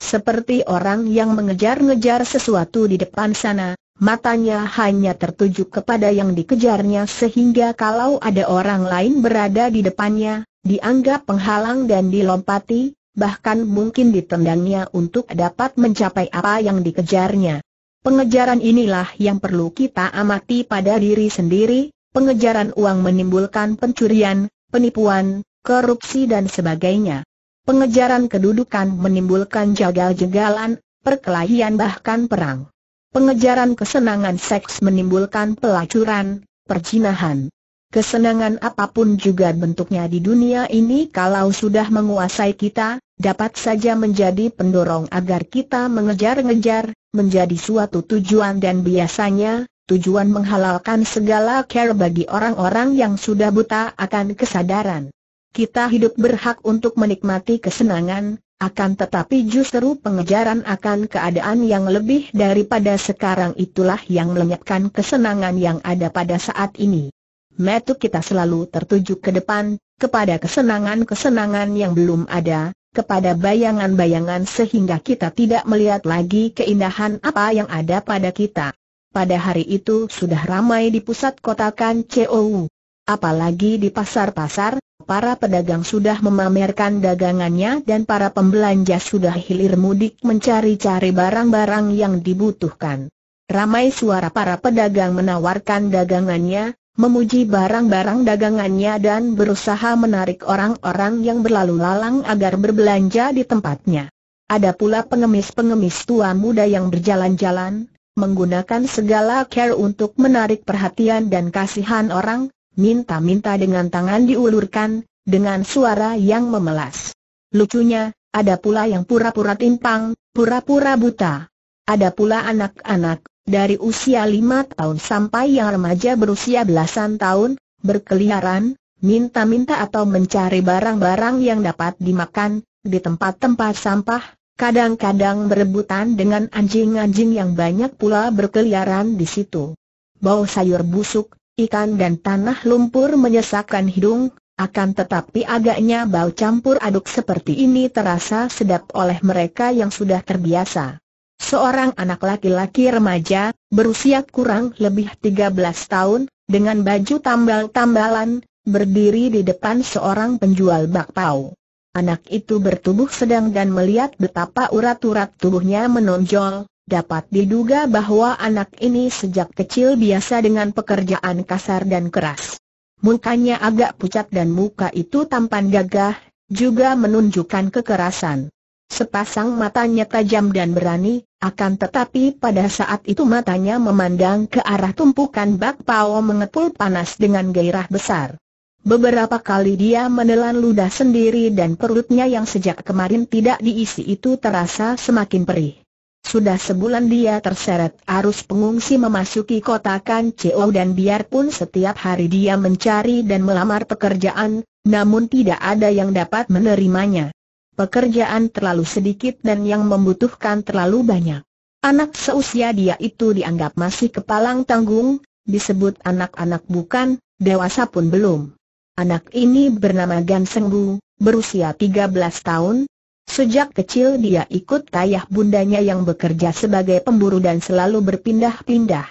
Seperti orang yang mengejar-ngejar sesuatu di depan sana, matanya hanya tertuju kepada yang dikejarnya sehingga kalau ada orang lain berada di depannya, dianggap penghalang dan dilompati, bahkan mungkin ditendangnya untuk dapat mencapai apa yang dikejarnya. Pengejaran inilah yang perlu kita amati pada diri sendiri, pengejaran uang menimbulkan pencurian, penipuan, korupsi dan sebagainya. Pengejaran kedudukan menimbulkan jagal-jagalan, perkelahian bahkan perang. Pengejaran kesenangan seks menimbulkan pelacuran, perjinahan. Kesenangan apapun juga bentuknya di dunia ini kalau sudah menguasai kita, dapat saja menjadi pendorong agar kita mengejar-ngejar, menjadi suatu tujuan dan biasanya, tujuan menghalalkan segala care bagi orang-orang yang sudah buta akan kesadaran. Kita hidup berhak untuk menikmati kesenangan, akan tetapi justru pengejaran akan keadaan yang lebih daripada sekarang itulah yang melenyapkan kesenangan yang ada pada saat ini. Metu kita selalu tertuju ke depan, kepada kesenangan-kesenangan yang belum ada, kepada bayangan-bayangan sehingga kita tidak melihat lagi keindahan apa yang ada pada kita. Pada hari itu sudah ramai di pusat kota Chou. Apalagi di pasar-pasar, para pedagang sudah memamerkan dagangannya dan para pembelanja sudah hilir mudik mencari-cari barang-barang yang dibutuhkan. Ramai suara para pedagang menawarkan dagangannya, memuji barang-barang dagangannya dan berusaha menarik orang-orang yang berlalu lalang agar berbelanja di tempatnya. Ada pula pengemis-pengemis tua muda yang berjalan-jalan, menggunakan segala care untuk menarik perhatian dan kasihan orang, minta-minta dengan tangan diulurkan, dengan suara yang memelas. Lucunya, ada pula yang pura-pura timpang, pura-pura buta. Ada pula anak-anak, dari usia lima tahun sampai yang remaja berusia belasan tahun, berkeliaran, minta-minta atau mencari barang-barang yang dapat dimakan, di tempat-tempat sampah, kadang-kadang berebutan dengan anjing-anjing yang banyak pula berkeliaran di situ. Bau sayur busuk, ikan dan tanah lumpur menyesakkan hidung, akan tetapi agaknya bau campur aduk seperti ini terasa sedap oleh mereka yang sudah terbiasa. Seorang anak laki-laki remaja, berusia kurang lebih 13 tahun, dengan baju tambal-tambalan, berdiri di depan seorang penjual bakpao. Anak itu bertubuh sedang dan melihat betapa urat-urat tubuhnya menonjol, dapat diduga bahwa anak ini sejak kecil biasa dengan pekerjaan kasar dan keras. Mukanya agak pucat dan muka itu tampan gagah, juga menunjukkan kekerasan. Sepasang matanya tajam dan berani, akan tetapi pada saat itu matanya memandang ke arah tumpukan bak pao mengepul panas dengan gairah besar. Beberapa kali dia menelan ludah sendiri dan perutnya yang sejak kemarin tidak diisi itu terasa semakin perih. Sudah sebulan dia terseret arus pengungsi memasuki kota Kancheo dan biarpun setiap hari dia mencari dan melamar pekerjaan, namun tidak ada yang dapat menerimanya pekerjaan terlalu sedikit dan yang membutuhkan terlalu banyak. Anak seusia dia itu dianggap masih kepalang tanggung, disebut anak-anak bukan, dewasa pun belum. Anak ini bernama Gan Sengbu, berusia 13 tahun. Sejak kecil dia ikut ayah bundanya yang bekerja sebagai pemburu dan selalu berpindah-pindah.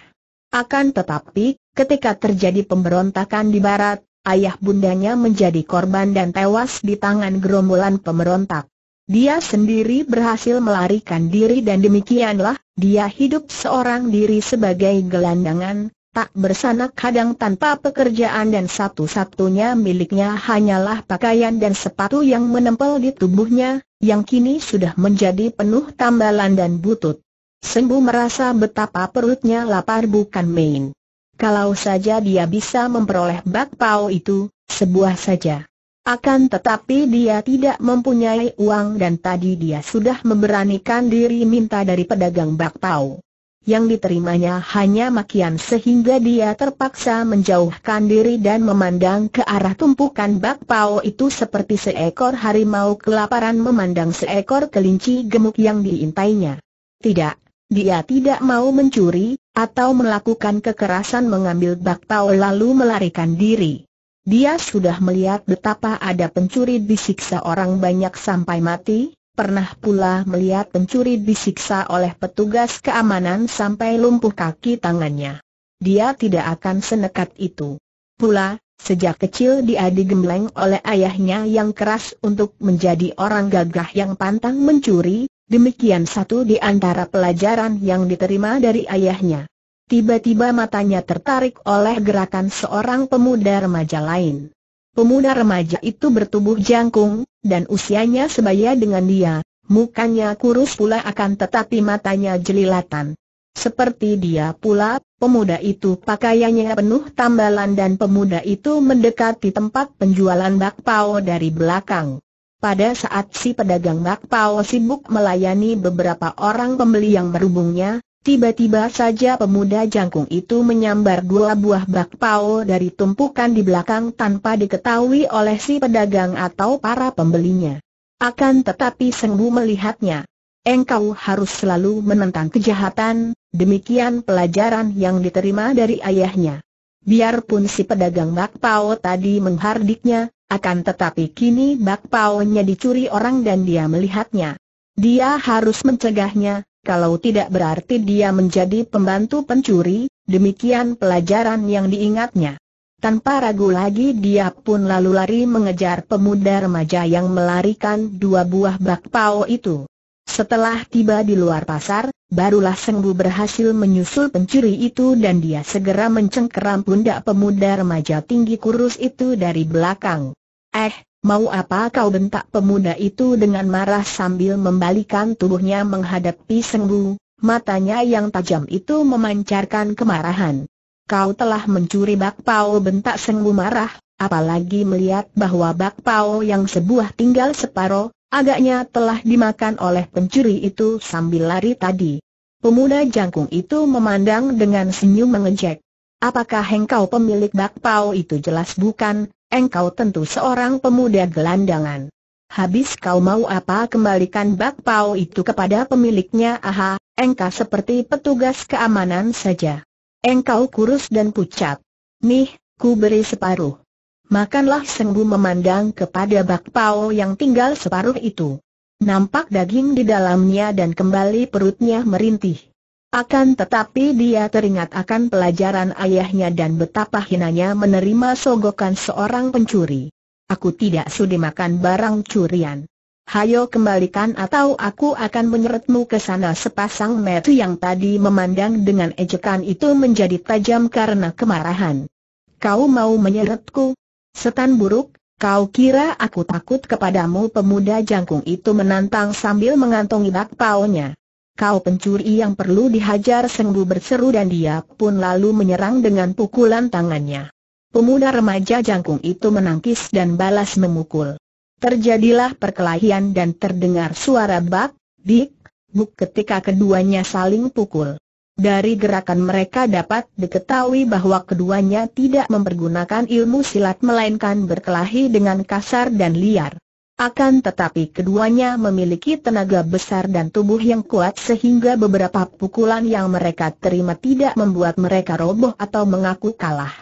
Akan tetapi, ketika terjadi pemberontakan di barat, ayah bundanya menjadi korban dan tewas di tangan gerombolan pemberontak. Dia sendiri berhasil melarikan diri dan demikianlah, dia hidup seorang diri sebagai gelandangan, tak bersanak kadang tanpa pekerjaan dan satu-satunya miliknya hanyalah pakaian dan sepatu yang menempel di tubuhnya, yang kini sudah menjadi penuh tambalan dan butut. Sembu merasa betapa perutnya lapar bukan main. Kalau saja dia bisa memperoleh bakpao itu, sebuah saja. Akan tetapi dia tidak mempunyai uang dan tadi dia sudah memberanikan diri minta dari pedagang bakpao. Yang diterimanya hanya makian sehingga dia terpaksa menjauhkan diri dan memandang ke arah tumpukan bakpao itu seperti seekor harimau kelaparan memandang seekor kelinci gemuk yang diintainya. Tidak, dia tidak mau mencuri, atau melakukan kekerasan mengambil baktau lalu melarikan diri. Dia sudah melihat betapa ada pencuri disiksa orang banyak sampai mati, pernah pula melihat pencuri disiksa oleh petugas keamanan sampai lumpuh kaki tangannya. Dia tidak akan senekat itu. Pula, sejak kecil dia digembleng oleh ayahnya yang keras untuk menjadi orang gagah yang pantang mencuri, Demikian satu di antara pelajaran yang diterima dari ayahnya. Tiba-tiba matanya tertarik oleh gerakan seorang pemuda remaja lain. Pemuda remaja itu bertubuh jangkung, dan usianya sebaya dengan dia, mukanya kurus pula akan tetapi matanya jelilatan. Seperti dia pula, pemuda itu pakaiannya penuh tambalan dan pemuda itu mendekati tempat penjualan bakpao dari belakang. Pada saat si pedagang bakpao sibuk melayani beberapa orang pembeli yang berhubungnya, tiba-tiba saja pemuda jangkung itu menyambar dua buah bakpao dari tumpukan di belakang tanpa diketahui oleh si pedagang atau para pembelinya. Akan tetapi Senggu melihatnya. Engkau harus selalu menentang kejahatan, demikian pelajaran yang diterima dari ayahnya. Biarpun si pedagang bakpao tadi menghardiknya, akan tetapi kini bakpaunya dicuri orang dan dia melihatnya. Dia harus mencegahnya, kalau tidak berarti dia menjadi pembantu pencuri, demikian pelajaran yang diingatnya. Tanpa ragu lagi dia pun lalu lari mengejar pemuda remaja yang melarikan dua buah bakpao itu. Setelah tiba di luar pasar, barulah Senggu berhasil menyusul pencuri itu dan dia segera mencengkeram pundak pemuda remaja tinggi kurus itu dari belakang. Eh, mau apa kau bentak pemuda itu dengan marah sambil membalikan tubuhnya menghadapi Senggu, matanya yang tajam itu memancarkan kemarahan. Kau telah mencuri bakpao bentak Senggu marah, apalagi melihat bahwa bakpao yang sebuah tinggal separoh, agaknya telah dimakan oleh pencuri itu sambil lari tadi. Pemuda jangkung itu memandang dengan senyum mengejek. Apakah engkau pemilik bakpao itu jelas bukan, engkau tentu seorang pemuda gelandangan. Habis kau mau apa kembalikan bakpao itu kepada pemiliknya aha, engkau seperti petugas keamanan saja. Engkau kurus dan pucat. Nih, ku beri separuh. Makanlah Sengbu memandang kepada bakpao yang tinggal separuh itu. Nampak daging di dalamnya dan kembali perutnya merintih. Akan tetapi dia teringat akan pelajaran ayahnya dan betapa hinanya menerima sogokan seorang pencuri. Aku tidak sudi makan barang curian. Hayo kembalikan atau aku akan menyeretmu ke sana sepasang metu yang tadi memandang dengan ejekan itu menjadi tajam karena kemarahan. Kau mau menyeretku? Setan buruk, kau kira aku takut kepadamu pemuda jangkung itu menantang sambil mengantongi bakpaunya kau pencuri yang perlu dihajar Senggu berseru dan dia pun lalu menyerang dengan pukulan tangannya. Pemuda remaja jangkung itu menangkis dan balas memukul. Terjadilah perkelahian dan terdengar suara bak, dik, buk ketika keduanya saling pukul. Dari gerakan mereka dapat diketahui bahwa keduanya tidak mempergunakan ilmu silat melainkan berkelahi dengan kasar dan liar. Akan tetapi keduanya memiliki tenaga besar dan tubuh yang kuat sehingga beberapa pukulan yang mereka terima tidak membuat mereka roboh atau mengaku kalah.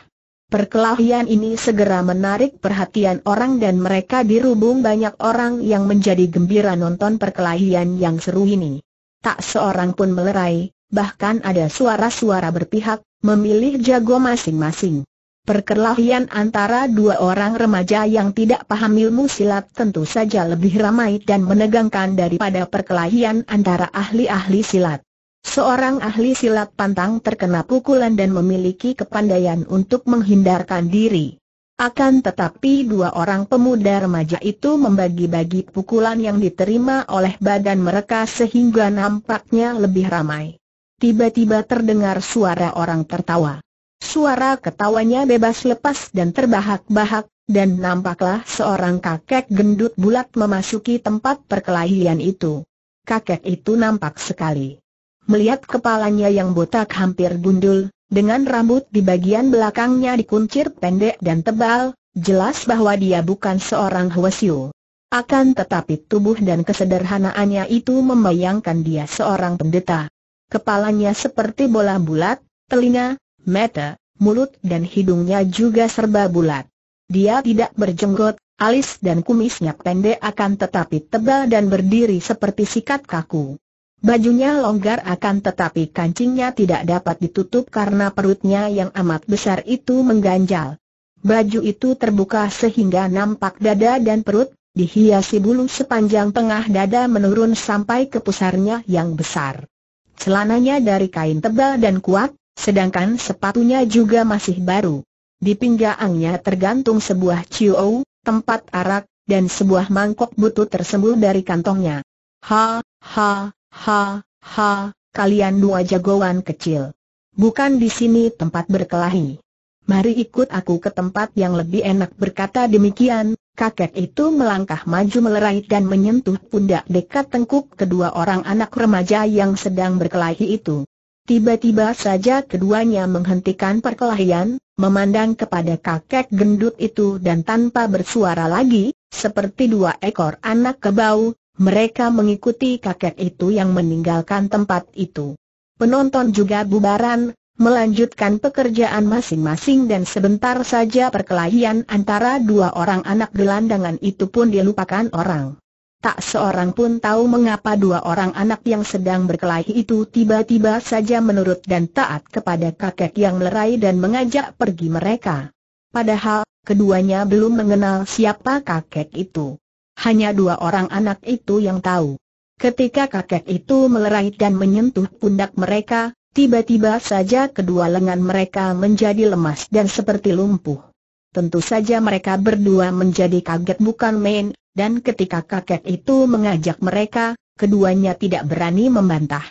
Perkelahian ini segera menarik perhatian orang dan mereka dirubung banyak orang yang menjadi gembira nonton perkelahian yang seru ini. Tak seorang pun melerai, bahkan ada suara-suara berpihak, memilih jago masing-masing. Perkelahian antara dua orang remaja yang tidak paham ilmu silat tentu saja lebih ramai dan menegangkan daripada perkelahian antara ahli-ahli silat. Seorang ahli silat pantang terkena pukulan dan memiliki kepandaian untuk menghindarkan diri. Akan tetapi dua orang pemuda remaja itu membagi-bagi pukulan yang diterima oleh badan mereka sehingga nampaknya lebih ramai. Tiba-tiba terdengar suara orang tertawa. Suara ketawanya bebas lepas dan terbahak-bahak, dan nampaklah seorang kakek gendut bulat memasuki tempat perkelahian itu. Kakek itu nampak sekali. Melihat kepalanya yang botak hampir gundul, dengan rambut di bagian belakangnya dikuncir pendek dan tebal, jelas bahwa dia bukan seorang Hwasyu. Akan tetapi tubuh dan kesederhanaannya itu membayangkan dia seorang pendeta. Kepalanya seperti bola bulat, telinga, mata, mulut dan hidungnya juga serba bulat. Dia tidak berjenggot, alis dan kumisnya pendek akan tetapi tebal dan berdiri seperti sikat kaku. Bajunya longgar akan tetapi kancingnya tidak dapat ditutup karena perutnya yang amat besar itu mengganjal. Baju itu terbuka sehingga nampak dada dan perut, dihiasi bulu sepanjang tengah dada menurun sampai ke pusarnya yang besar. Celananya dari kain tebal dan kuat, sedangkan sepatunya juga masih baru. Di pinggangnya tergantung sebuah ciu, tempat arak, dan sebuah mangkok butut tersembul dari kantongnya. Ha, ha, ha, ha, kalian dua jagoan kecil. Bukan di sini tempat berkelahi. Mari ikut aku ke tempat yang lebih enak berkata demikian, kakek itu melangkah maju melerai dan menyentuh pundak dekat tengkuk kedua orang anak remaja yang sedang berkelahi itu. Tiba-tiba saja keduanya menghentikan perkelahian, memandang kepada kakek gendut itu dan tanpa bersuara lagi, seperti dua ekor anak kebau, mereka mengikuti kakek itu yang meninggalkan tempat itu. Penonton juga bubaran, melanjutkan pekerjaan masing-masing dan sebentar saja perkelahian antara dua orang anak gelandangan itu pun dilupakan orang. Tak seorang pun tahu mengapa dua orang anak yang sedang berkelahi itu tiba-tiba saja menurut dan taat kepada kakek yang melerai dan mengajak pergi mereka. Padahal, keduanya belum mengenal siapa kakek itu. Hanya dua orang anak itu yang tahu. Ketika kakek itu melerai dan menyentuh pundak mereka, tiba-tiba saja kedua lengan mereka menjadi lemas dan seperti lumpuh. Tentu saja mereka berdua menjadi kaget bukan main, dan ketika kakek itu mengajak mereka, keduanya tidak berani membantah.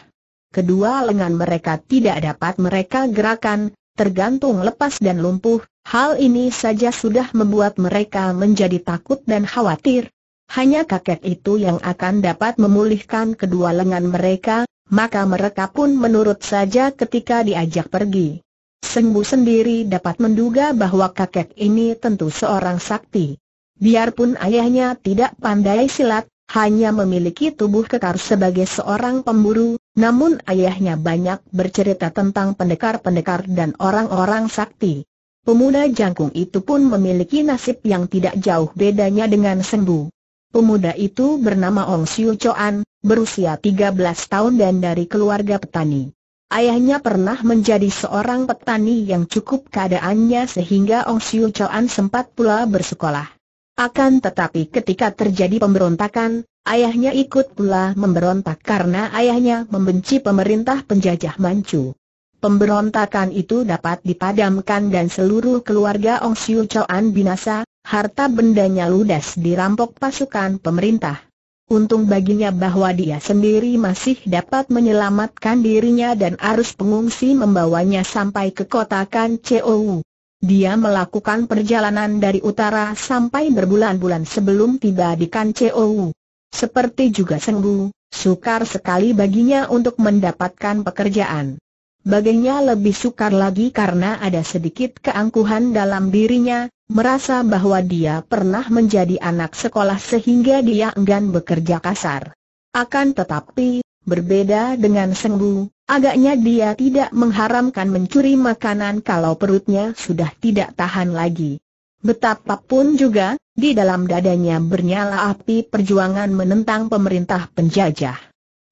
Kedua lengan mereka tidak dapat mereka gerakan, tergantung lepas dan lumpuh, hal ini saja sudah membuat mereka menjadi takut dan khawatir. Hanya kakek itu yang akan dapat memulihkan kedua lengan mereka, maka mereka pun menurut saja ketika diajak pergi. Sengbu sendiri dapat menduga bahwa kakek ini tentu seorang sakti. Biarpun ayahnya tidak pandai silat, hanya memiliki tubuh kekar sebagai seorang pemburu, namun ayahnya banyak bercerita tentang pendekar-pendekar dan orang-orang sakti. Pemuda jangkung itu pun memiliki nasib yang tidak jauh bedanya dengan Sembu. Pemuda itu bernama Ong Siu Choan, berusia 13 tahun dan dari keluarga petani. Ayahnya pernah menjadi seorang petani yang cukup keadaannya sehingga Ong Siu Choan sempat pula bersekolah. Akan tetapi ketika terjadi pemberontakan, ayahnya ikut pula memberontak karena ayahnya membenci pemerintah penjajah Manchu. Pemberontakan itu dapat dipadamkan dan seluruh keluarga Ong Siu Choan binasa, harta bendanya ludes dirampok pasukan pemerintah. Untung baginya bahwa dia sendiri masih dapat menyelamatkan dirinya dan arus pengungsi membawanya sampai ke kota Kan Chou. Dia melakukan perjalanan dari utara sampai berbulan-bulan sebelum tiba di Kancou. Seperti juga Senggu, sukar sekali baginya untuk mendapatkan pekerjaan. Baginya lebih sukar lagi karena ada sedikit keangkuhan dalam dirinya, merasa bahwa dia pernah menjadi anak sekolah sehingga dia enggan bekerja kasar. Akan tetapi, Berbeda dengan Senggu, agaknya dia tidak mengharamkan mencuri makanan kalau perutnya sudah tidak tahan lagi. Betapapun juga, di dalam dadanya bernyala api perjuangan menentang pemerintah penjajah.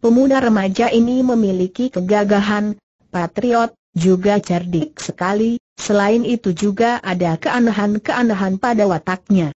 Pemuda remaja ini memiliki kegagahan, patriot, juga cerdik sekali, selain itu juga ada keanehan-keanehan pada wataknya.